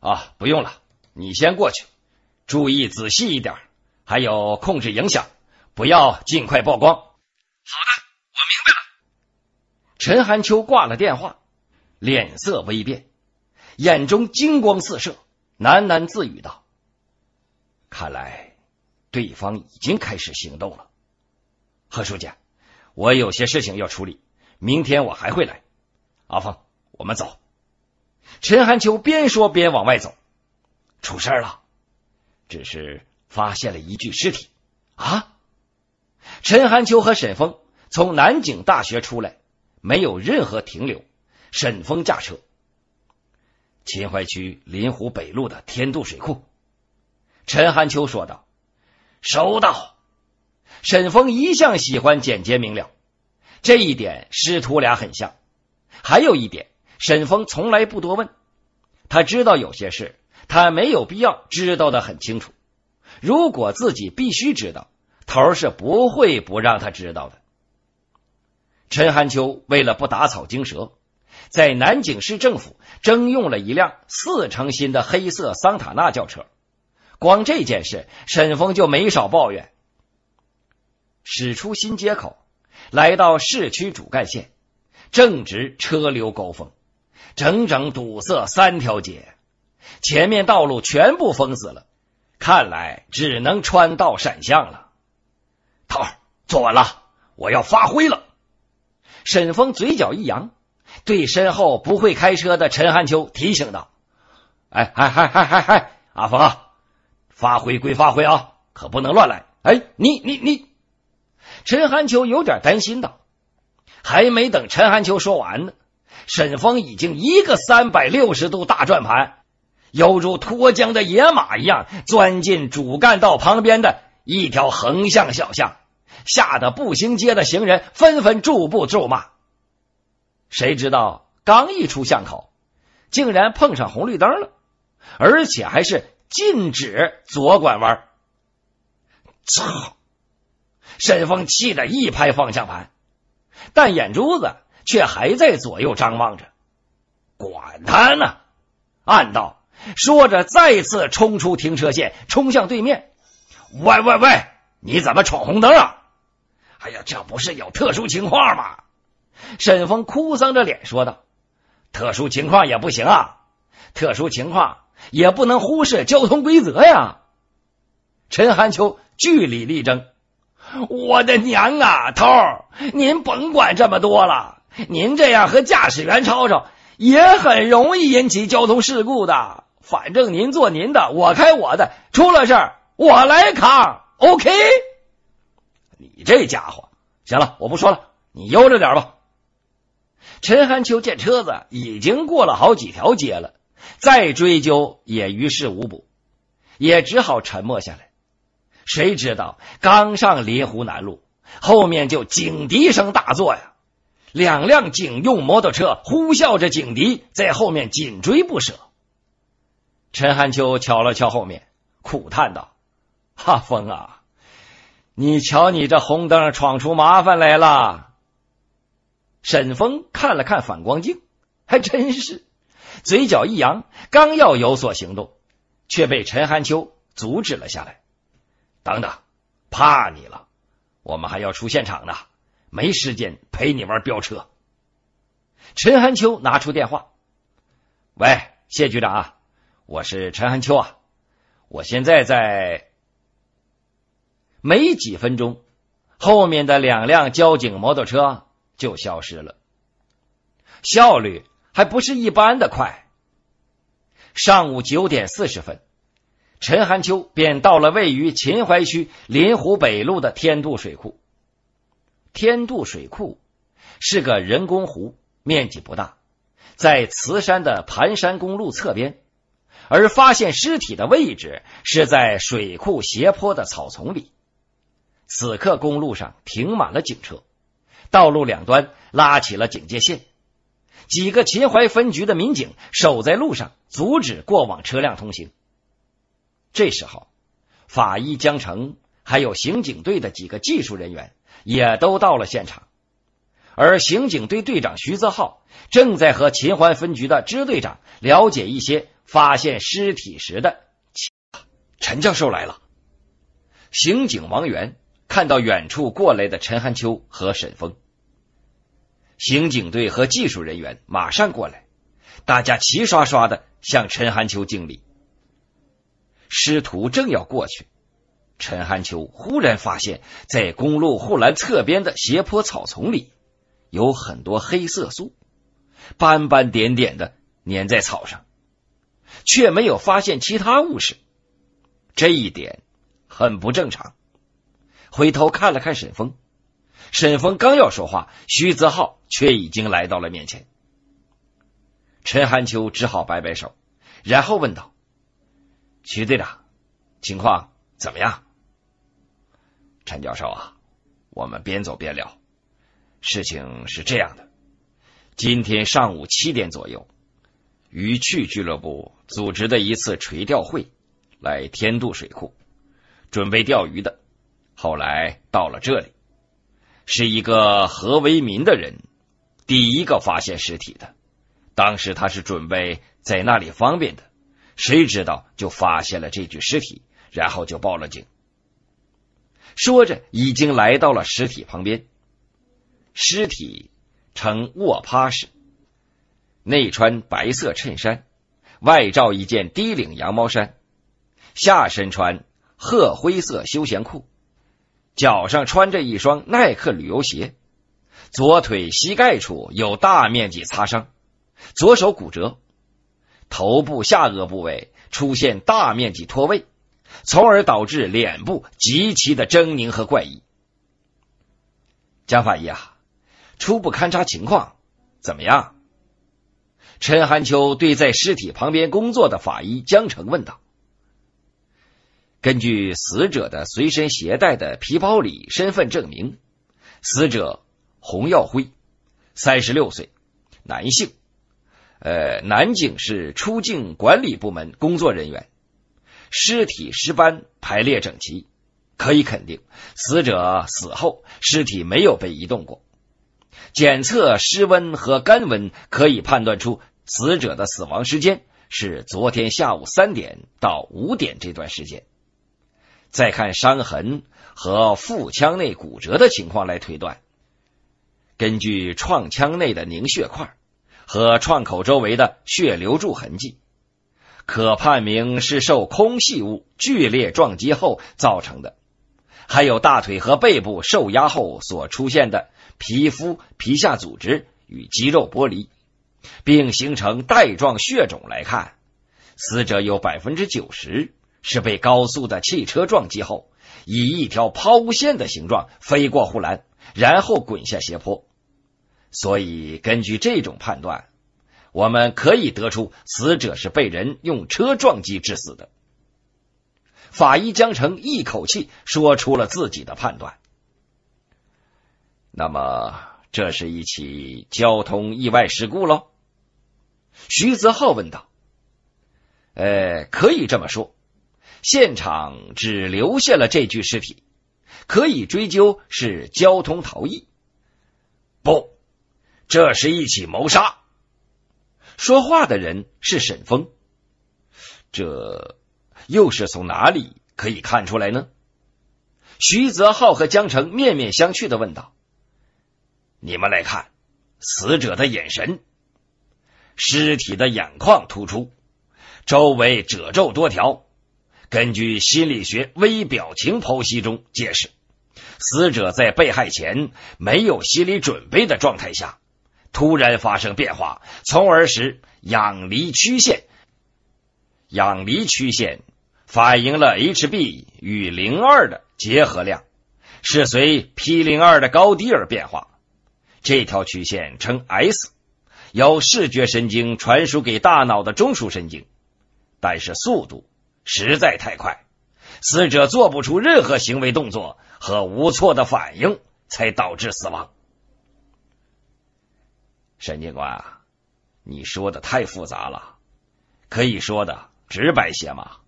啊，不用了，你先过去，注意仔细一点，还有控制影响，不要尽快曝光。好的，我明白了。陈寒秋挂了电话，脸色微变，眼中金光四射，喃喃自语道：“看来对方已经开始行动了。”何书记，我有些事情要处理，明天我还会来。阿峰，我们走。陈寒秋边说边往外走，出事了，只是发现了一具尸体啊！陈寒秋和沈峰从南京大学出来，没有任何停留。沈峰驾车，秦淮区临湖北路的天渡水库。陈寒秋说道：“收到。”沈峰一向喜欢简洁明了，这一点师徒俩很像。还有一点。沈峰从来不多问，他知道有些事，他没有必要知道的很清楚。如果自己必须知道，头是不会不让他知道的。陈寒秋为了不打草惊蛇，在南京市政府征用了一辆四成新的黑色桑塔纳轿车。光这件事，沈峰就没少抱怨。驶出新街口，来到市区主干线，正值车流高峰。整整堵塞三条街，前面道路全部封死了，看来只能穿道闪向了。头儿，坐稳了，我要发挥了。沈峰嘴角一扬，对身后不会开车的陈汉秋提醒道：“哎哎哎哎哎哎，阿峰啊，发挥归发挥啊，可不能乱来。”哎，你你你！陈汉秋有点担心道：“还没等陈汉秋说完呢。”沈峰已经一个三百六十度大转盘，犹如脱缰的野马一样钻进主干道旁边的一条横向小巷，吓得步行街的行人纷纷驻步咒骂。谁知道刚一出巷口，竟然碰上红绿灯了，而且还是禁止左拐弯！操！沈峰气得一拍方向盘，但眼珠子。却还在左右张望着，管他呢！暗道说着，再次冲出停车线，冲向对面。喂喂喂！你怎么闯红灯啊？哎呀，这不是有特殊情况吗？沈峰哭丧着脸说道：“特殊情况也不行啊！特殊情况也不能忽视交通规则呀！”陈寒秋据理力争：“我的娘啊，头，您甭管这么多了。”您这样和驾驶员吵吵，也很容易引起交通事故的。反正您做您的，我开我的，出了事儿我来扛。OK？你这家伙，行了，我不说了，你悠着点吧。陈寒秋见车子已经过了好几条街了，再追究也于事无补，也只好沉默下来。谁知道刚上临湖南路，后面就警笛声大作呀！两辆警用摩托车呼啸着警笛在后面紧追不舍。陈汉秋瞧了瞧后面，苦叹道：“阿峰啊，你瞧你这红灯闯出麻烦来了。”沈峰看了看反光镜，还真是，嘴角一扬，刚要有所行动，却被陈汉秋阻止了下来。“等等，怕你了，我们还要出现场呢。”没时间陪你玩飙车。陈寒秋拿出电话，喂，谢局长，我是陈寒秋啊，我现在在。没几分钟，后面的两辆交警摩托车就消失了，效率还不是一般的快。上午九点四十分，陈寒秋便到了位于秦淮区临湖北路的天渡水库。天渡水库是个人工湖，面积不大，在慈山的盘山公路侧边。而发现尸体的位置是在水库斜坡的草丛里。此刻公路上停满了警车，道路两端拉起了警戒线，几个秦淮分局的民警守在路上，阻止过往车辆通行。这时候，法医江城还有刑警队的几个技术人员。也都到了现场，而刑警队队长徐泽浩正在和秦淮分局的支队长了解一些发现尸体时的情陈教授来了，刑警王源看到远处过来的陈寒秋和沈峰，刑警队和技术人员马上过来，大家齐刷刷的向陈寒秋敬礼。师徒正要过去。陈汉秋忽然发现，在公路护栏侧边的斜坡草丛里，有很多黑色素，斑斑点点的粘在草上，却没有发现其他物事。这一点很不正常。回头看了看沈峰，沈峰刚要说话，徐泽浩却已经来到了面前。陈汉秋只好摆摆手，然后问道：“徐队长，情况怎么样？”陈教授啊，我们边走边聊。事情是这样的，今天上午七点左右，鱼趣俱乐部组织的一次垂钓会来天渡水库准备钓鱼的，后来到了这里，是一个何为民的人第一个发现尸体的。当时他是准备在那里方便的，谁知道就发现了这具尸体，然后就报了警。说着，已经来到了尸体旁边。尸体呈卧趴式，内穿白色衬衫，外罩一件低领羊毛衫，下身穿褐灰色休闲裤，脚上穿着一双耐克旅游鞋。左腿膝盖处有大面积擦伤，左手骨折，头部下颚部位出现大面积脱位。从而导致脸部极其的狰狞和怪异。江法医啊，初步勘查情况怎么样？陈寒秋对在尸体旁边工作的法医江城问道。根据死者的随身携带的皮包里身份证明，死者洪耀辉，三十六岁，男性，呃，南京市出境管理部门工作人员。尸体尸斑排列整齐，可以肯定死者死后尸体没有被移动过。检测尸温和干温可以判断出死者的死亡时间是昨天下午三点到五点这段时间。再看伤痕和腹腔内骨折的情况来推断，根据创腔内的凝血块和创口周围的血流柱痕迹。可判明是受空隙物剧烈撞击后造成的，还有大腿和背部受压后所出现的皮肤、皮下组织与肌肉剥离，并形成带状血肿。来看，死者有百分之九十是被高速的汽车撞击后，以一条抛物线的形状飞过护栏，然后滚下斜坡。所以，根据这种判断。我们可以得出，死者是被人用车撞击致死的。法医江城一口气说出了自己的判断。那么，这是一起交通意外事故喽？徐泽浩问道。呃，可以这么说，现场只留下了这具尸体，可以追究是交通逃逸。不，这是一起谋杀。说话的人是沈峰，这又是从哪里可以看出来呢？徐泽浩和江城面面相觑的问道：“你们来看死者的眼神，尸体的眼眶突出，周围褶皱多条。根据心理学微表情剖析中解释，死者在被害前没有心理准备的状态下。”突然发生变化，从而使氧离曲线，氧离曲线反映了 Hb 与零二的结合量是随 P 零二的高低而变化。这条曲线称 S，由视觉神经传输给大脑的中枢神经，但是速度实在太快，死者做不出任何行为动作和无措的反应，才导致死亡。沈警官，你说的太复杂了，可以说的直白些吗？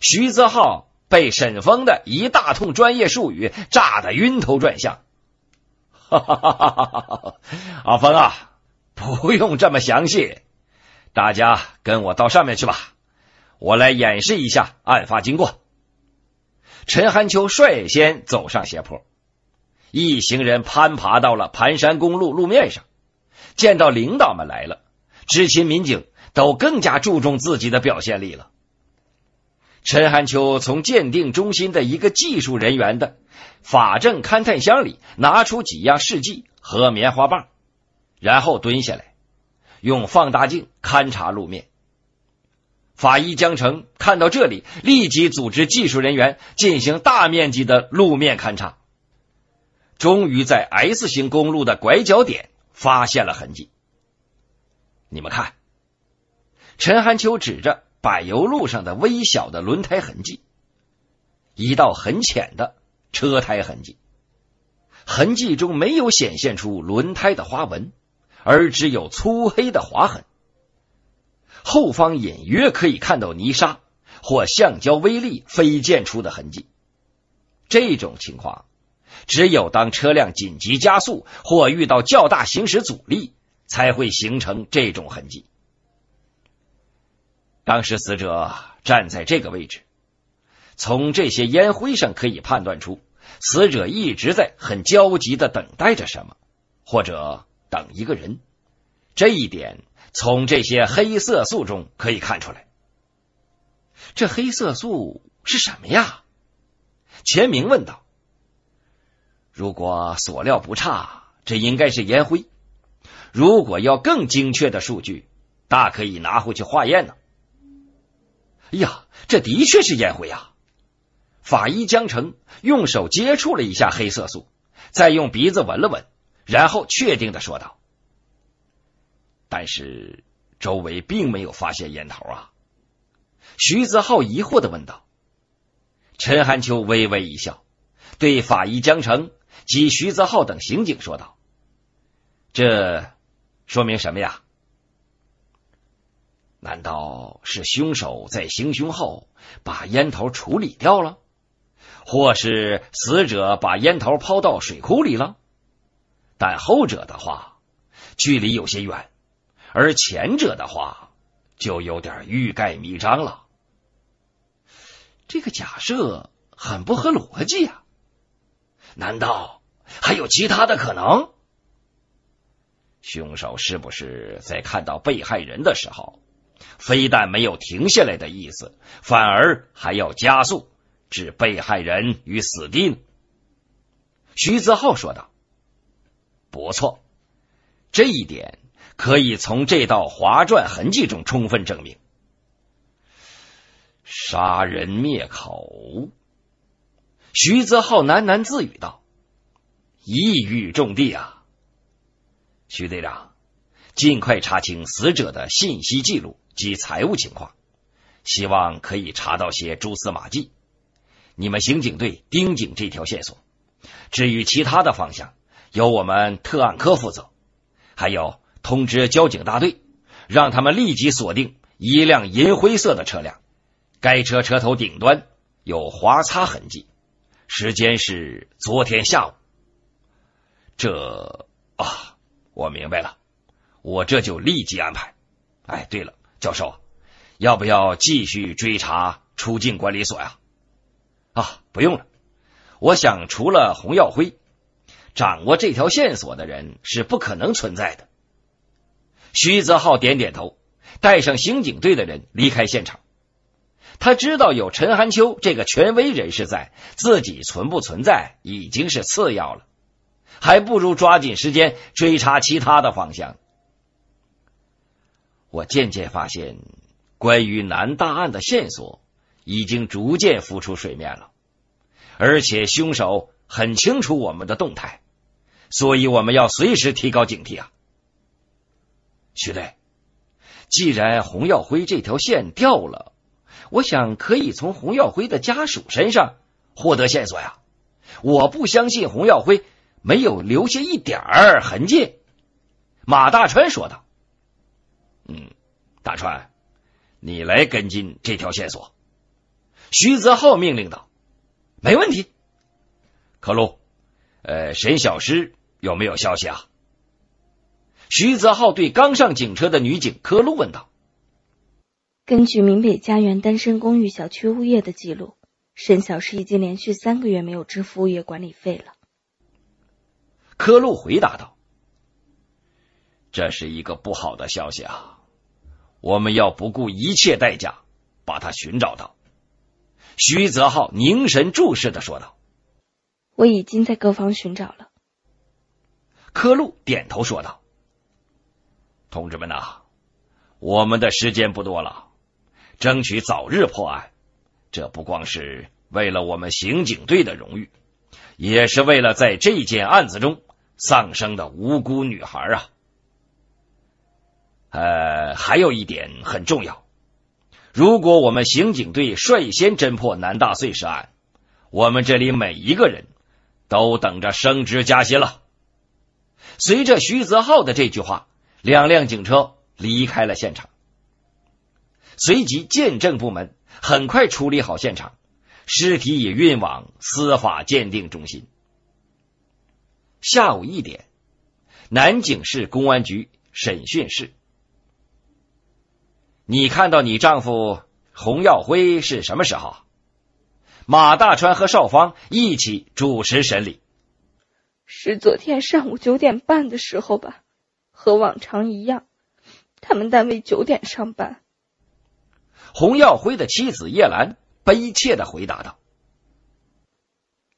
徐泽浩被沈峰的一大通专业术语炸得晕头转向。阿峰啊，不用这么详细，大家跟我到上面去吧，我来演示一下案发经过。陈寒秋率先走上斜坡，一行人攀爬到了盘山公路路面上。见到领导们来了，执勤民警都更加注重自己的表现力了。陈汉秋从鉴定中心的一个技术人员的法证勘探箱里拿出几样试剂和棉花棒，然后蹲下来用放大镜勘察路面。法医江城看到这里，立即组织技术人员进行大面积的路面勘察，终于在 S 型公路的拐角点。发现了痕迹，你们看，陈寒秋指着柏油路上的微小的轮胎痕迹，一道很浅的车胎痕迹，痕迹中没有显现出轮胎的花纹，而只有粗黑的划痕。后方隐约可以看到泥沙或橡胶微粒飞溅出的痕迹，这种情况。只有当车辆紧急加速或遇到较大行驶阻力，才会形成这种痕迹。当时死者站在这个位置，从这些烟灰上可以判断出，死者一直在很焦急的等待着什么，或者等一个人。这一点从这些黑色素中可以看出来。这黑色素是什么呀？钱明问道。如果所料不差，这应该是烟灰。如果要更精确的数据，大可以拿回去化验呢。哎呀，这的确是烟灰啊！法医江城用手接触了一下黑色素，再用鼻子闻了闻，然后确定的说道：“但是周围并没有发现烟头啊。”徐子浩疑惑的问道。陈寒秋微微一笑，对法医江城。及徐泽浩等刑警说道：“这说明什么呀？难道是凶手在行凶后把烟头处理掉了，或是死者把烟头抛到水库里了？但后者的话距离有些远，而前者的话就有点欲盖弥彰了。这个假设很不合逻辑啊！难道？”还有其他的可能？凶手是不是在看到被害人的时候，非但没有停下来的意思，反而还要加速，置被害人于死地呢？徐泽浩说道：“不错，这一点可以从这道划转痕迹中充分证明。杀人灭口。”徐泽浩喃喃自语道。一欲重地啊，徐队长，尽快查清死者的信息记录及财务情况，希望可以查到些蛛丝马迹。你们刑警队盯紧这条线索，至于其他的方向，由我们特案科负责。还有，通知交警大队，让他们立即锁定一辆银灰色的车辆，该车车头顶端有划擦痕迹，时间是昨天下午。这啊，我明白了，我这就立即安排。哎，对了，教授，要不要继续追查出境管理所呀？啊，不用了，我想除了洪耀辉，掌握这条线索的人是不可能存在的。徐泽浩点点头，带上刑警队的人离开现场。他知道有陈寒秋这个权威人士在，自己存不存在已经是次要了。还不如抓紧时间追查其他的方向。我渐渐发现，关于南大案的线索已经逐渐浮出水面了，而且凶手很清楚我们的动态，所以我们要随时提高警惕啊！徐队，既然洪耀辉这条线掉了，我想可以从洪耀辉的家属身上获得线索呀！我不相信洪耀辉。没有留下一点儿痕迹。”马大川说道。“嗯，大川，你来跟进这条线索。”徐泽浩命令道。“没问题。”可路，呃，沈小诗有没有消息啊？”徐泽浩对刚上警车的女警科路问道。“根据明北家园单身公寓小区物业的记录，沈小诗已经连续三个月没有支付物业管理费了。”柯路回答道：“这是一个不好的消息啊！我们要不顾一切代价把他寻找到。”徐泽浩凝神注视的说道：“我已经在各方寻找了。”柯路点头说道：“同志们呐，我们的时间不多了，争取早日破案。这不光是为了我们刑警队的荣誉，也是为了在这件案子中。”丧生的无辜女孩啊！呃，还有一点很重要，如果我们刑警队率先侦破南大碎尸案，我们这里每一个人都等着升职加薪了。随着徐泽浩的这句话，两辆警车离开了现场。随即，鉴证部门很快处理好现场，尸体已运往司法鉴定中心。下午一点，南京市公安局审讯室。你看到你丈夫洪耀辉是什么时候？马大川和少芳一起主持审理。是昨天上午九点半的时候吧，和往常一样，他们单位九点上班。洪耀辉的妻子叶兰悲切的回答道：“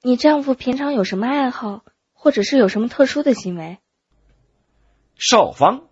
你丈夫平常有什么爱好？”或者是有什么特殊的行为？少方